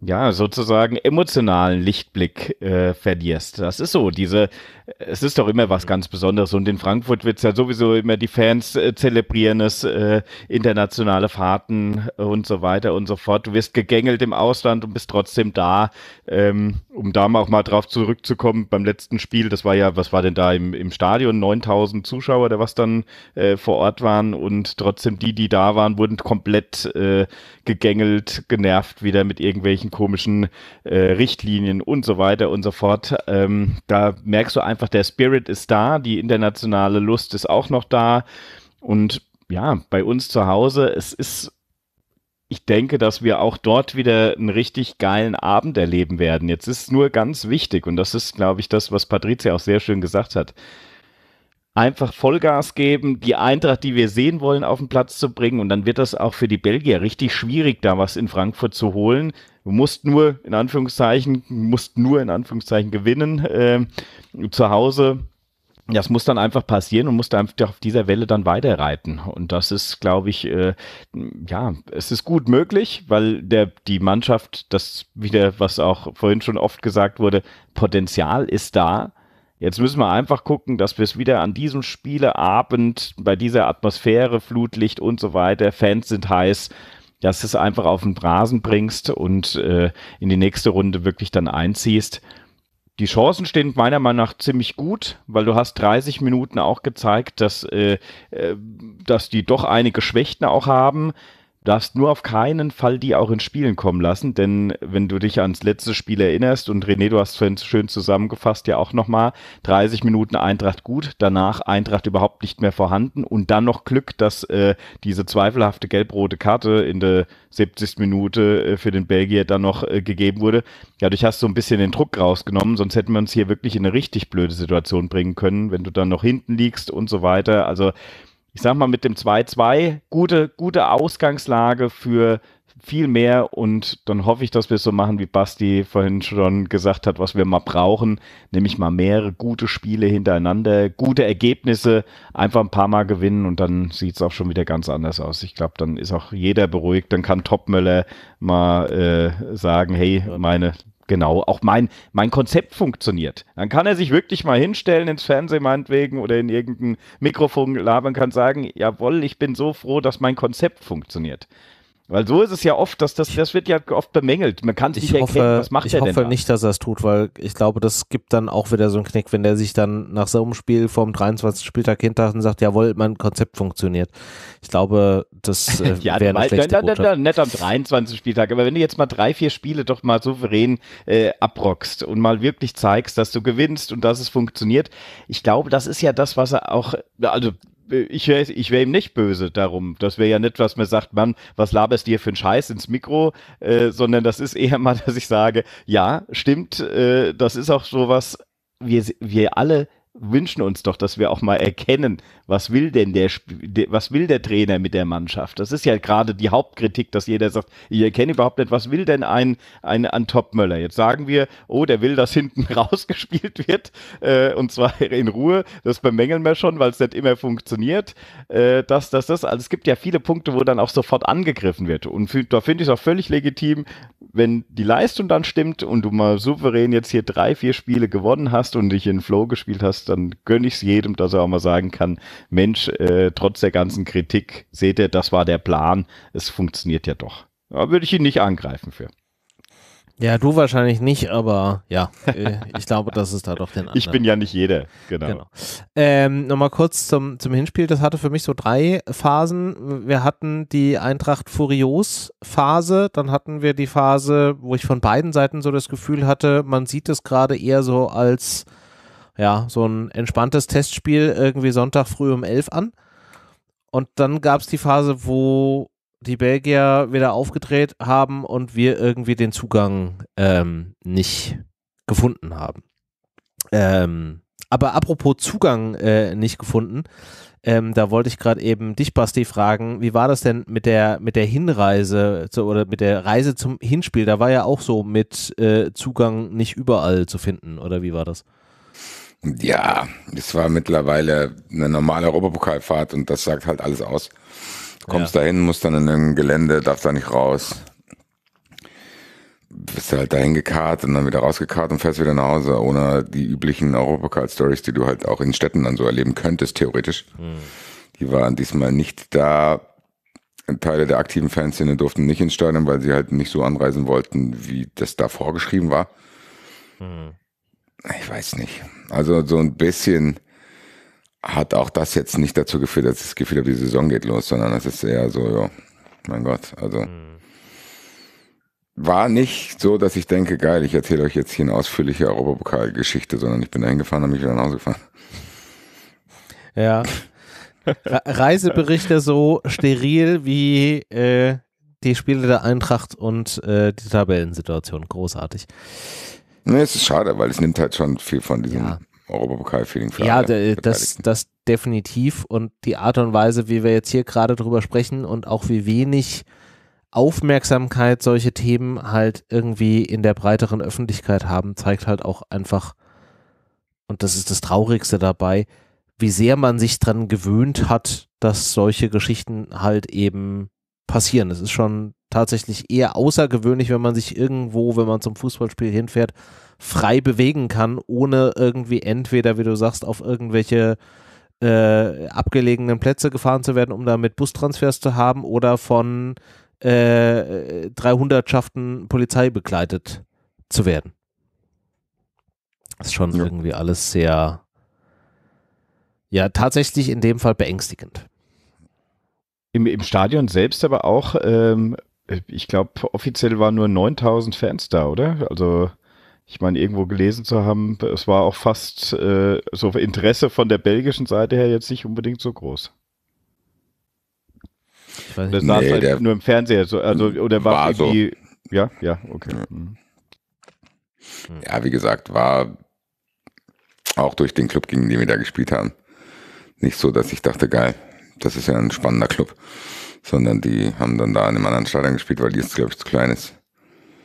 ja, sozusagen emotionalen Lichtblick äh, verlierst. Das ist so. Diese, es ist doch immer was mhm. ganz Besonderes. Und in Frankfurt wird es ja sowieso immer die Fans äh, zelebrieren es, äh, internationale Fahrten und so weiter und so fort. Du wirst gegängelt im Ausland und bist trotzdem da. Ähm, um da mal auch mal drauf zurückzukommen, beim letzten Spiel, das war ja, was war denn da im, im Stadion? 9000 Zuschauer oder was dann äh, vor Ort waren und trotzdem die, die da waren, wurden komplett äh, gegängelt, genervt wieder mit irgendwelchen komischen äh, Richtlinien und so weiter und so fort. Ähm, da merkst du einfach, der Spirit ist da, die internationale Lust ist auch noch da. Und ja, bei uns zu Hause, es ist ich denke, dass wir auch dort wieder einen richtig geilen Abend erleben werden. Jetzt ist nur ganz wichtig, und das ist, glaube ich, das, was Patricia auch sehr schön gesagt hat. Einfach Vollgas geben, die Eintracht, die wir sehen wollen, auf den Platz zu bringen. Und dann wird das auch für die Belgier richtig schwierig, da was in Frankfurt zu holen, Du musst nur, in Anführungszeichen, musst nur, in Anführungszeichen, gewinnen äh, zu Hause. Das muss dann einfach passieren und musst einfach auf dieser Welle dann weiterreiten. Und das ist, glaube ich, äh, ja, es ist gut möglich, weil der, die Mannschaft, das wieder, was auch vorhin schon oft gesagt wurde, Potenzial ist da. Jetzt müssen wir einfach gucken, dass wir es wieder an diesem Spieleabend bei dieser Atmosphäre, Flutlicht und so weiter, Fans sind heiß, dass du es einfach auf den Rasen bringst und äh, in die nächste Runde wirklich dann einziehst. Die Chancen stehen meiner Meinung nach ziemlich gut, weil du hast 30 Minuten auch gezeigt, dass, äh, äh, dass die doch einige Schwächten auch haben darfst nur auf keinen Fall die auch in Spielen kommen lassen, denn wenn du dich ans letzte Spiel erinnerst und René, du hast es schön zusammengefasst, ja auch nochmal, 30 Minuten Eintracht gut, danach Eintracht überhaupt nicht mehr vorhanden und dann noch Glück, dass äh, diese zweifelhafte gelb-rote Karte in der 70. Minute äh, für den Belgier dann noch äh, gegeben wurde. Dadurch hast du ein bisschen den Druck rausgenommen, sonst hätten wir uns hier wirklich in eine richtig blöde Situation bringen können, wenn du dann noch hinten liegst und so weiter. Also ich sag mal, mit dem 2-2 gute, gute Ausgangslage für viel mehr und dann hoffe ich, dass wir es so machen, wie Basti vorhin schon gesagt hat, was wir mal brauchen, nämlich mal mehrere gute Spiele hintereinander, gute Ergebnisse, einfach ein paar Mal gewinnen und dann sieht es auch schon wieder ganz anders aus. Ich glaube, dann ist auch jeder beruhigt, dann kann Topmöller mal äh, sagen, hey, meine genau, auch mein, mein Konzept funktioniert. Dann kann er sich wirklich mal hinstellen ins Fernsehen meinetwegen oder in irgendein Mikrofon labern, kann sagen, jawohl, ich bin so froh, dass mein Konzept funktioniert. Weil so ist es ja oft, dass das, das wird ja oft bemängelt. Man kann sich nicht hoffe, erkennen, was macht ich er Ich hoffe
nicht, dass er es tut, weil ich glaube, das gibt dann auch wieder so einen Knick, wenn der sich dann nach so einem Spiel vom 23. Spieltag hinterher und sagt, jawohl, mein Konzept funktioniert. Ich glaube, das äh, ja, wäre eine schlechte dann, dann, dann, Nicht
am 23. Spieltag, aber wenn du jetzt mal drei, vier Spiele doch mal souverän äh, abrockst und mal wirklich zeigst, dass du gewinnst und dass es funktioniert, ich glaube, das ist ja das, was er auch, also ich wäre ich wär ihm nicht böse darum. Das wäre ja nicht, was man sagt, Mann, was laberst du dir für einen Scheiß ins Mikro, äh, sondern das ist eher mal, dass ich sage, ja, stimmt, äh, das ist auch sowas, wir, wir alle wünschen uns doch, dass wir auch mal erkennen, was will denn der, was will der Trainer mit der Mannschaft? Das ist ja gerade die Hauptkritik, dass jeder sagt, ich erkenne überhaupt nicht, was will denn ein, ein, ein Topmöller? Jetzt sagen wir, oh, der will, dass hinten rausgespielt wird, äh, und zwar in Ruhe. Das bemängeln wir schon, weil es nicht immer funktioniert. Äh, das, das, das. Also es gibt ja viele Punkte, wo dann auch sofort angegriffen wird. Und da finde ich es auch völlig legitim, wenn die Leistung dann stimmt und du mal souverän jetzt hier drei, vier Spiele gewonnen hast und dich in Flow gespielt hast, dann gönne ich es jedem, dass er auch mal sagen kann, Mensch, äh, trotz der ganzen Kritik, seht ihr, das war der Plan, es funktioniert ja doch. Da würde ich ihn nicht angreifen für.
Ja, du wahrscheinlich nicht, aber ja, äh, ich glaube, das ist da halt doch den anderen. Ich bin ja nicht jeder, genau. genau. Ähm, Nochmal kurz zum, zum Hinspiel. Das hatte für mich so drei Phasen. Wir hatten die Eintracht Furios-Phase, dann hatten wir die Phase, wo ich von beiden Seiten so das Gefühl hatte, man sieht es gerade eher so als ja, so ein entspanntes Testspiel irgendwie Sonntag früh um 11 an. Und dann gab es die Phase, wo die Belgier wieder aufgedreht haben und wir irgendwie den Zugang ähm, nicht gefunden haben. Ähm, aber apropos Zugang äh, nicht gefunden, ähm, da wollte ich gerade eben dich, Basti, fragen, wie war das denn mit der, mit der Hinreise zu, oder mit der Reise zum Hinspiel? Da war ja auch so mit äh, Zugang nicht überall zu finden, oder wie war das?
Ja, es war mittlerweile eine normale Europapokalfahrt und das sagt halt alles aus. Du kommst ja. dahin, musst dann in ein Gelände, darfst da nicht raus. Bist halt dahin gekarrt und dann wieder rausgekarrt und fährst wieder nach Hause, ohne die üblichen Europapokal-Stories, die du halt auch in Städten dann so erleben könntest, theoretisch. Mhm. Die waren diesmal nicht da. Teile der aktiven Fanszene durften nicht ins Stadion, weil sie halt nicht so anreisen wollten, wie das da vorgeschrieben war. Mhm. Ich weiß nicht. Also so ein bisschen hat auch das jetzt nicht dazu geführt, dass ich das Gefühl habe, die Saison geht los, sondern es ist eher so, ja, mein Gott, also hm. war nicht so, dass ich denke, geil, ich erzähle euch jetzt hier eine ausführliche Europapokalgeschichte, sondern ich bin da hingefahren, habe mich wieder nach Hause gefahren.
Ja. Reiseberichte so steril wie äh, die Spiele der Eintracht und äh, die Tabellensituation.
Großartig. Nee, es ist schade, weil es nimmt halt schon viel von diesem ja. Europapokal-Feeling Ja, das,
das definitiv und die Art und Weise, wie wir jetzt hier gerade drüber sprechen und auch wie wenig Aufmerksamkeit solche Themen halt irgendwie in der breiteren Öffentlichkeit haben, zeigt halt auch einfach, und das ist das Traurigste dabei, wie sehr man sich dran gewöhnt hat, dass solche Geschichten halt eben passieren. Es ist schon tatsächlich eher außergewöhnlich, wenn man sich irgendwo, wenn man zum Fußballspiel hinfährt, frei bewegen kann, ohne irgendwie entweder, wie du sagst, auf irgendwelche äh, abgelegenen Plätze gefahren zu werden, um damit Bustransfers zu haben oder von äh, 300 Schaften Polizei begleitet zu werden. Das ist schon ja. irgendwie alles sehr,
ja, tatsächlich in dem Fall beängstigend. Im, im Stadion selbst aber auch ähm, äh, ich glaube, offiziell waren nur 9000 Fans da, oder? Also, ich meine, irgendwo gelesen zu haben, es war auch fast äh, so Interesse von der belgischen Seite her jetzt nicht unbedingt so groß.
Das nee, saß halt der nur
im Fernseher, so, also, oder war, war so.
Ja, ja, okay. Mhm. Hm. Ja, wie gesagt, war auch durch den Club, gegen den wir da gespielt haben, nicht so, dass ich dachte, geil, das ist ja ein spannender Club sondern die haben dann da an einem anderen Stadion gespielt, weil die ist, glaube ich, zu klein ist.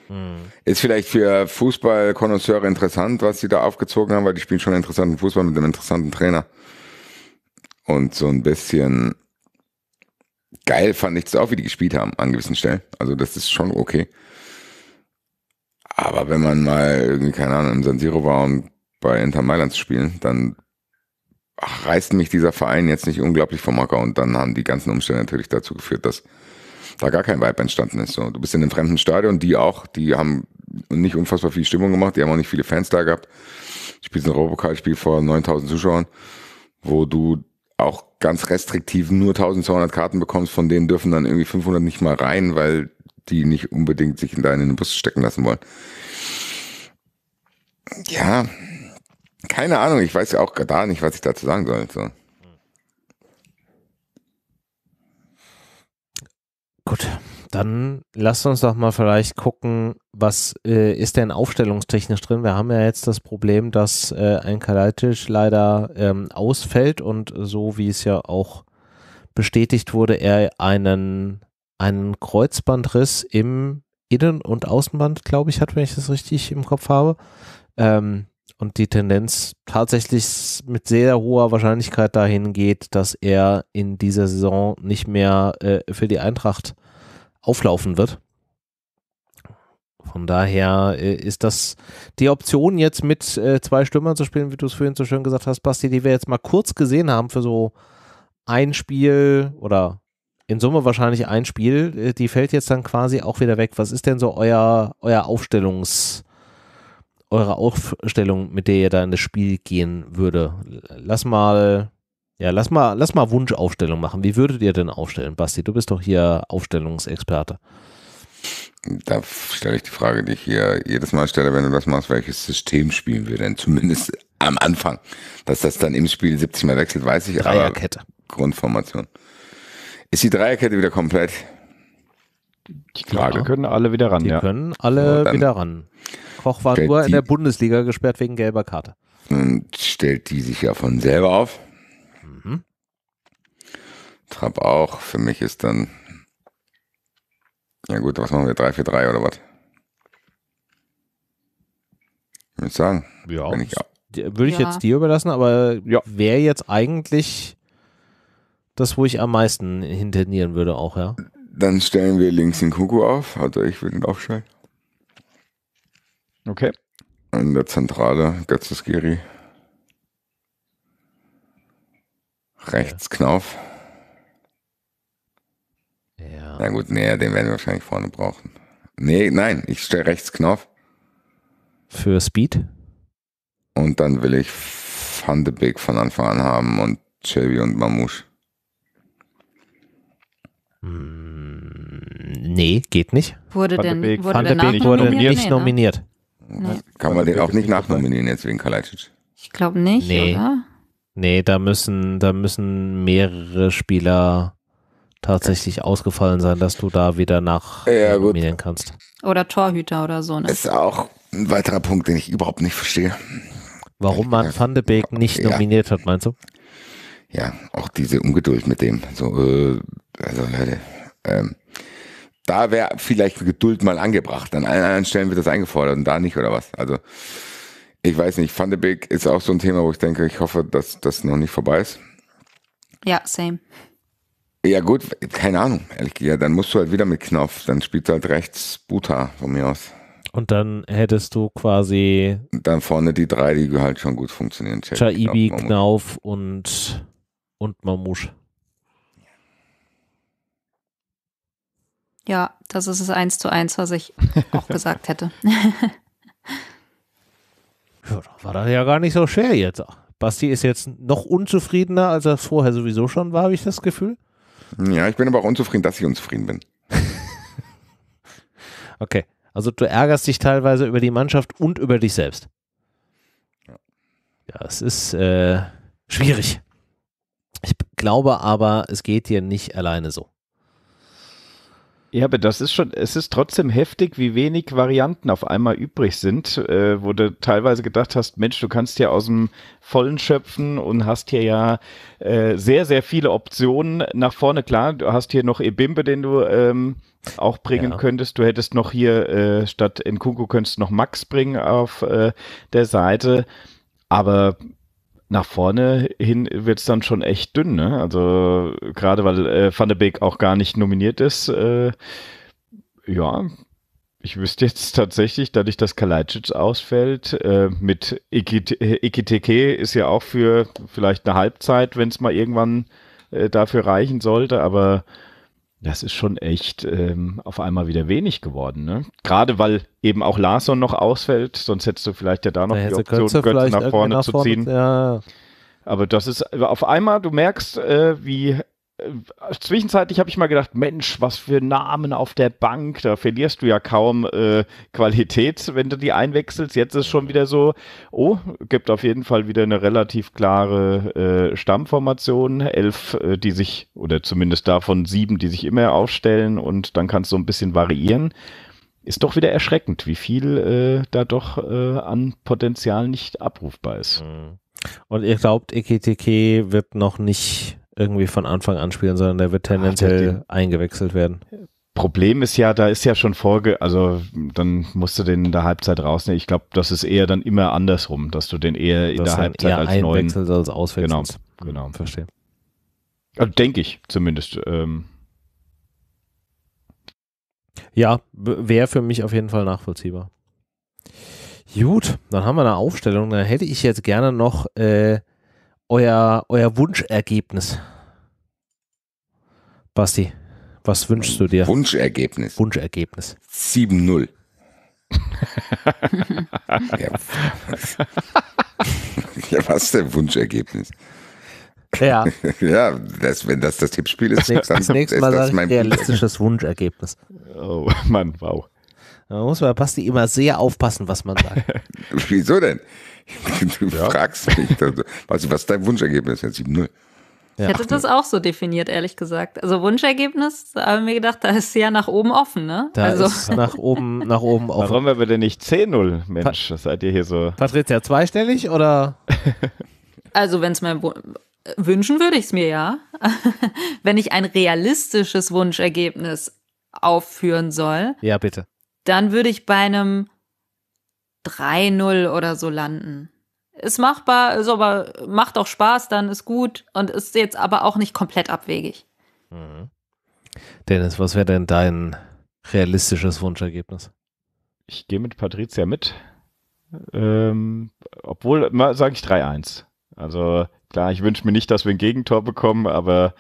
Hm. Ist vielleicht für Fußballkonnoisseure interessant, was sie da aufgezogen haben, weil die spielen schon interessanten Fußball mit einem interessanten Trainer. Und so ein bisschen geil fand ich es auch, wie die gespielt haben an gewissen Stellen. Also das ist schon okay. Aber wenn man mal irgendwie, keine Ahnung, im San Siro war, um bei Inter Mailand zu spielen, dann ach, reißt mich dieser Verein jetzt nicht unglaublich vom Acker. Und dann haben die ganzen Umstände natürlich dazu geführt, dass da gar kein Vibe entstanden ist. So, du bist in einem fremden Stadion, die auch, die haben nicht unfassbar viel Stimmung gemacht, die haben auch nicht viele Fans da gehabt. Ich spiele ein Robokalspiel vor 9000 Zuschauern, wo du auch ganz restriktiv nur 1200 Karten bekommst, von denen dürfen dann irgendwie 500 nicht mal rein, weil die nicht unbedingt sich in deinen Bus stecken lassen wollen. Ja, keine Ahnung, ich weiß ja auch gar nicht, was ich dazu sagen soll. So.
Gut, dann lasst uns doch mal vielleicht gucken, was äh, ist denn aufstellungstechnisch drin? Wir haben ja jetzt das Problem, dass äh, ein Kalajdzic leider ähm, ausfällt und so wie es ja auch bestätigt wurde, er einen, einen Kreuzbandriss im Innen- und Außenband, glaube ich, hat, wenn ich das richtig im Kopf habe. Ähm, und die Tendenz tatsächlich mit sehr hoher Wahrscheinlichkeit dahin geht, dass er in dieser Saison nicht mehr äh, für die Eintracht auflaufen wird. Von daher äh, ist das die Option jetzt mit äh, zwei Stürmern zu spielen, wie du es vorhin so schön gesagt hast, Basti, die wir jetzt mal kurz gesehen haben für so ein Spiel oder in Summe wahrscheinlich ein Spiel, äh, die fällt jetzt dann quasi auch wieder weg. Was ist denn so euer, euer Aufstellungs- eure Aufstellung, mit der ihr da in das Spiel gehen würde. Lass mal, ja, lass mal, lass mal Wunschaufstellung machen. Wie würdet ihr denn aufstellen, Basti? Du bist doch hier Aufstellungsexperte.
Da stelle ich die Frage, die ich hier jedes Mal stelle, wenn du das machst, welches System spielen wir denn? Zumindest am Anfang. Dass das dann im Spiel 70 Mal wechselt, weiß ich. Dreierkette. Grundformation. Ist die Dreierkette wieder komplett? Die Frage.
Ja, können alle wieder ran, die ja. können alle
so, wieder ran. Koch war nur in der Bundesliga gesperrt wegen gelber Karte.
Dann hm, stellt die sich ja von selber auf. Mhm. Trapp auch. Für mich ist dann. Ja, gut, was machen wir? 3-4-3 oder was? Ich Würde sagen. Ja. Ich würde ich ja. jetzt dir überlassen,
aber ja. wäre jetzt eigentlich das, wo ich am meisten hinternieren würde, auch, ja?
Dann stellen wir links den Kuku auf. Also ich würde ihn aufstellen. Okay. In der Zentrale Götzeskiri. Rechts Knauf. Ja. Na gut, nee, den werden wir wahrscheinlich vorne brauchen. Nee, nein, ich stelle rechts Knauf. Für Speed? Und dann will ich Van de Beek von Anfang an haben und Chevy und Mamouche. Hm, nee, geht nicht. Wurde Van denn, wurde Van de Beek wurde nicht nominiert? ne? nominiert. Nee. Kann man also den auch nicht nachnominieren jetzt wegen Kalajdzic?
Ich glaube nicht, nee. oder?
Nee, da müssen, da müssen mehrere Spieler tatsächlich ausgefallen sein, dass du da wieder nachnominieren ja, kannst.
Oder Torhüter oder so. Ne? Ist
auch
ein weiterer Punkt, den ich überhaupt nicht verstehe. Warum
man Van de Beek nicht nominiert
ja. hat, meinst du? Ja, auch diese Ungeduld mit dem. So, äh, also Leute, äh, ähm, da wäre vielleicht Geduld mal angebracht. An allen anderen Stellen wird das eingefordert und da nicht oder was. Also ich weiß nicht, Van ist auch so ein Thema, wo ich denke, ich hoffe, dass das noch nicht vorbei ist. Ja, same. Ja gut, keine Ahnung, ehrlich gesagt. Ja, dann musst du halt wieder mit Knopf, dann spielt halt rechts Buta von mir aus.
Und dann hättest du quasi.
Dann vorne die drei, die halt schon gut funktionieren. Chaibi,
Knauf und, und Mamouche.
Ja, das ist es eins zu eins, was ich auch gesagt hätte.
ja, war das ja gar nicht so schwer jetzt. Basti ist jetzt noch unzufriedener, als er vorher sowieso schon war, habe ich das Gefühl.
Ja, ich bin aber auch unzufrieden, dass ich unzufrieden bin. okay,
also du ärgerst dich teilweise über die Mannschaft und über dich selbst. Ja, es ist äh, schwierig. Ich glaube aber, es geht dir nicht alleine so.
Ja, aber das ist schon, es ist trotzdem heftig, wie wenig Varianten auf einmal übrig sind, äh, wo du teilweise gedacht hast, Mensch, du kannst hier aus dem Vollen schöpfen und hast hier ja äh, sehr, sehr viele Optionen nach vorne. Klar, du hast hier noch Ebimbe, den du ähm, auch bringen ja. könntest. Du hättest noch hier äh, statt Nkunku könntest noch Max bringen auf äh, der Seite. Aber nach vorne hin wird es dann schon echt dünn. Ne? Also gerade weil äh, Van der Beek auch gar nicht nominiert ist. Äh, ja, ich wüsste jetzt tatsächlich, dadurch, dass Kalajdzic ausfällt, äh, mit Ikiteke ist ja auch für vielleicht eine Halbzeit, wenn es mal irgendwann äh, dafür reichen sollte, aber das ist schon echt ähm, auf einmal wieder wenig geworden. Ne? Gerade weil eben auch Larsson noch ausfällt, sonst hättest du vielleicht ja da noch ja, die Option, Götze nach vorne nach zu ziehen. Ja. Aber das ist auf einmal, du merkst, äh, wie äh, zwischenzeitlich habe ich mal gedacht, Mensch, was für Namen auf der Bank, da verlierst du ja kaum äh, Qualität, wenn du die einwechselst. Jetzt ist schon wieder so, oh, gibt auf jeden Fall wieder eine relativ klare äh, Stammformation, elf, äh, die sich, oder zumindest davon sieben, die sich immer aufstellen und dann kannst du ein bisschen variieren. Ist doch wieder erschreckend, wie viel äh, da doch äh, an Potenzial nicht abrufbar ist. Mhm. Und
ihr glaubt, EKTK wird noch nicht irgendwie von Anfang an spielen, sondern der wird ah, tendenziell
Ach, eingewechselt werden. Problem ist ja, da ist ja schon vorge, also dann musst du den in der Halbzeit rausnehmen. Ich glaube, das ist eher dann immer andersrum, dass du den eher in das der Halbzeit eher als neuen als auswechselst. Genau, genau, mhm, verstehe. Also denke ich zumindest. Ähm.
Ja, wäre für mich auf jeden Fall nachvollziehbar. Gut, dann haben wir eine Aufstellung. Dann hätte ich jetzt gerne noch äh, euer, euer Wunschergebnis? Basti,
was wünschst du dir? Wunschergebnis. Wunschergebnis. 7-0. ja. ja, was denn Wunschergebnis? Ja. ja, das, wenn das das Tippspiel ist, Nächst, dann das nächste Mal ist das mein realistisches
Wunschergebnis. Oh Mann, wow. Da muss man Basti immer sehr aufpassen, was man sagt.
Wieso denn? Du ja. fragst mich. Also, was ist dein Wunschergebnis jetzt? 7-0. Ich hätte das
auch so definiert, ehrlich gesagt. Also Wunschergebnis, da haben wir gedacht, da ist ja nach oben offen, ne? Da also. ist
nach oben, nach oben offen. Warum wir denn nicht 10-0? Mensch, Pat seid ihr hier so. Patricia, zweistellig oder?
also, wenn es mein Wünschen würde ich es mir ja. wenn ich ein realistisches Wunschergebnis aufführen soll. Ja, bitte. Dann würde ich bei einem 3-0 oder so landen. Ist machbar, ist aber, macht auch Spaß, dann ist gut und ist jetzt aber auch nicht komplett abwegig.
Mhm. Dennis, was wäre denn dein realistisches Wunschergebnis? Ich gehe mit
Patricia mit. Ähm, obwohl, sage ich 3-1. Also klar, ich wünsche mir nicht, dass wir ein Gegentor bekommen, aber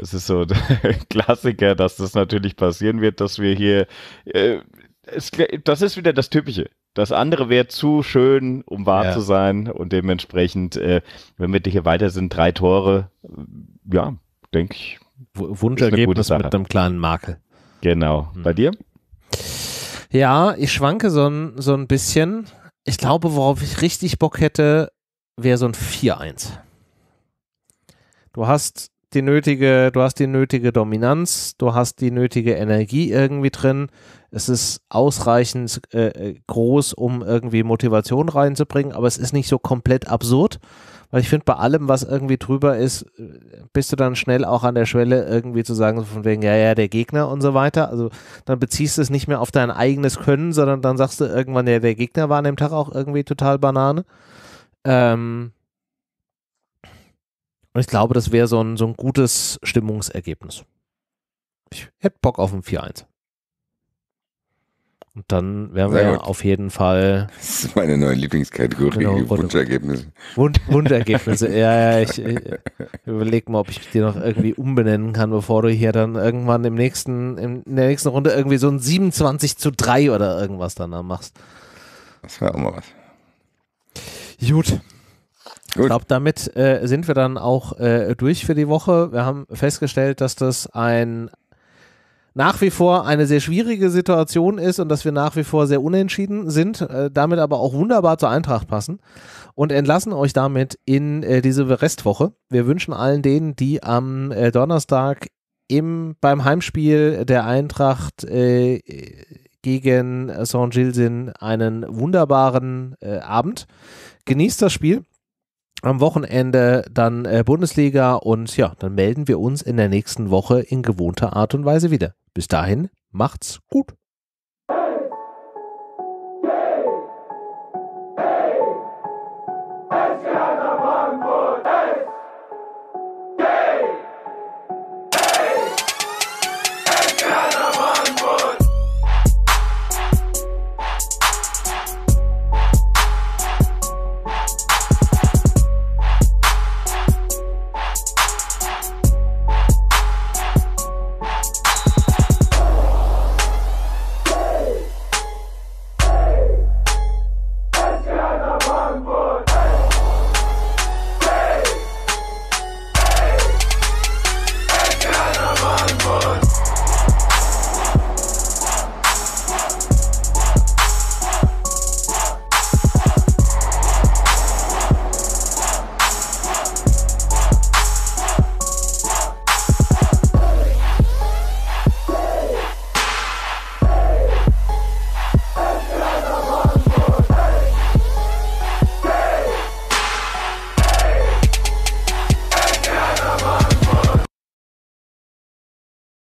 es ist so ein Klassiker, dass das natürlich passieren wird, dass wir hier. Äh, es, das ist wieder das Typische. Das andere wäre zu schön, um wahr ja. zu sein. Und dementsprechend, äh, wenn wir hier weiter sind, drei Tore, äh, ja, denke ich. Wunschergebnis mit einem kleinen Makel. Genau. Hm. Bei dir? Ja, ich schwanke so
ein, so ein bisschen. Ich glaube, worauf ich richtig Bock hätte, wäre so ein 4-1. Du hast die nötige, du hast die nötige Dominanz, du hast die nötige Energie irgendwie drin. Es ist ausreichend äh, äh, groß, um irgendwie Motivation reinzubringen, aber es ist nicht so komplett absurd, weil ich finde, bei allem, was irgendwie drüber ist, äh, bist du dann schnell auch an der Schwelle irgendwie zu sagen, von wegen, ja, ja, der Gegner und so weiter. Also dann beziehst du es nicht mehr auf dein eigenes Können, sondern dann sagst du irgendwann, ja, der Gegner war an dem Tag auch irgendwie total Banane. Ähm, und ich glaube, das wäre so ein, so ein gutes Stimmungsergebnis. Ich hätte Bock auf ein 4-1.
Und dann werden wir auf jeden Fall. Das ist meine neue Lieblingskategorie, genau, Wunderergebnisse.
Wund Wunderergebnisse, ja, ja, ich, ich überlege mal, ob ich dir noch irgendwie umbenennen kann, bevor du hier dann irgendwann im nächsten, in der nächsten Runde irgendwie so ein 27 zu 3 oder irgendwas dann machst. Das
wäre auch mal was. Gut.
Gut. Ich glaube, damit äh, sind wir dann auch äh, durch für die Woche. Wir haben festgestellt, dass das ein nach wie vor eine sehr schwierige Situation ist und dass wir nach wie vor sehr unentschieden sind, äh, damit aber auch wunderbar zur Eintracht passen und entlassen euch damit in äh, diese Restwoche. Wir wünschen allen denen, die am äh, Donnerstag im, beim Heimspiel der Eintracht äh, gegen Saint-Gilles sind, einen wunderbaren Abend. Genießt das Spiel am Wochenende dann äh, Bundesliga und ja, dann melden wir uns in der nächsten Woche in gewohnter Art und Weise wieder. Bis dahin, macht's gut.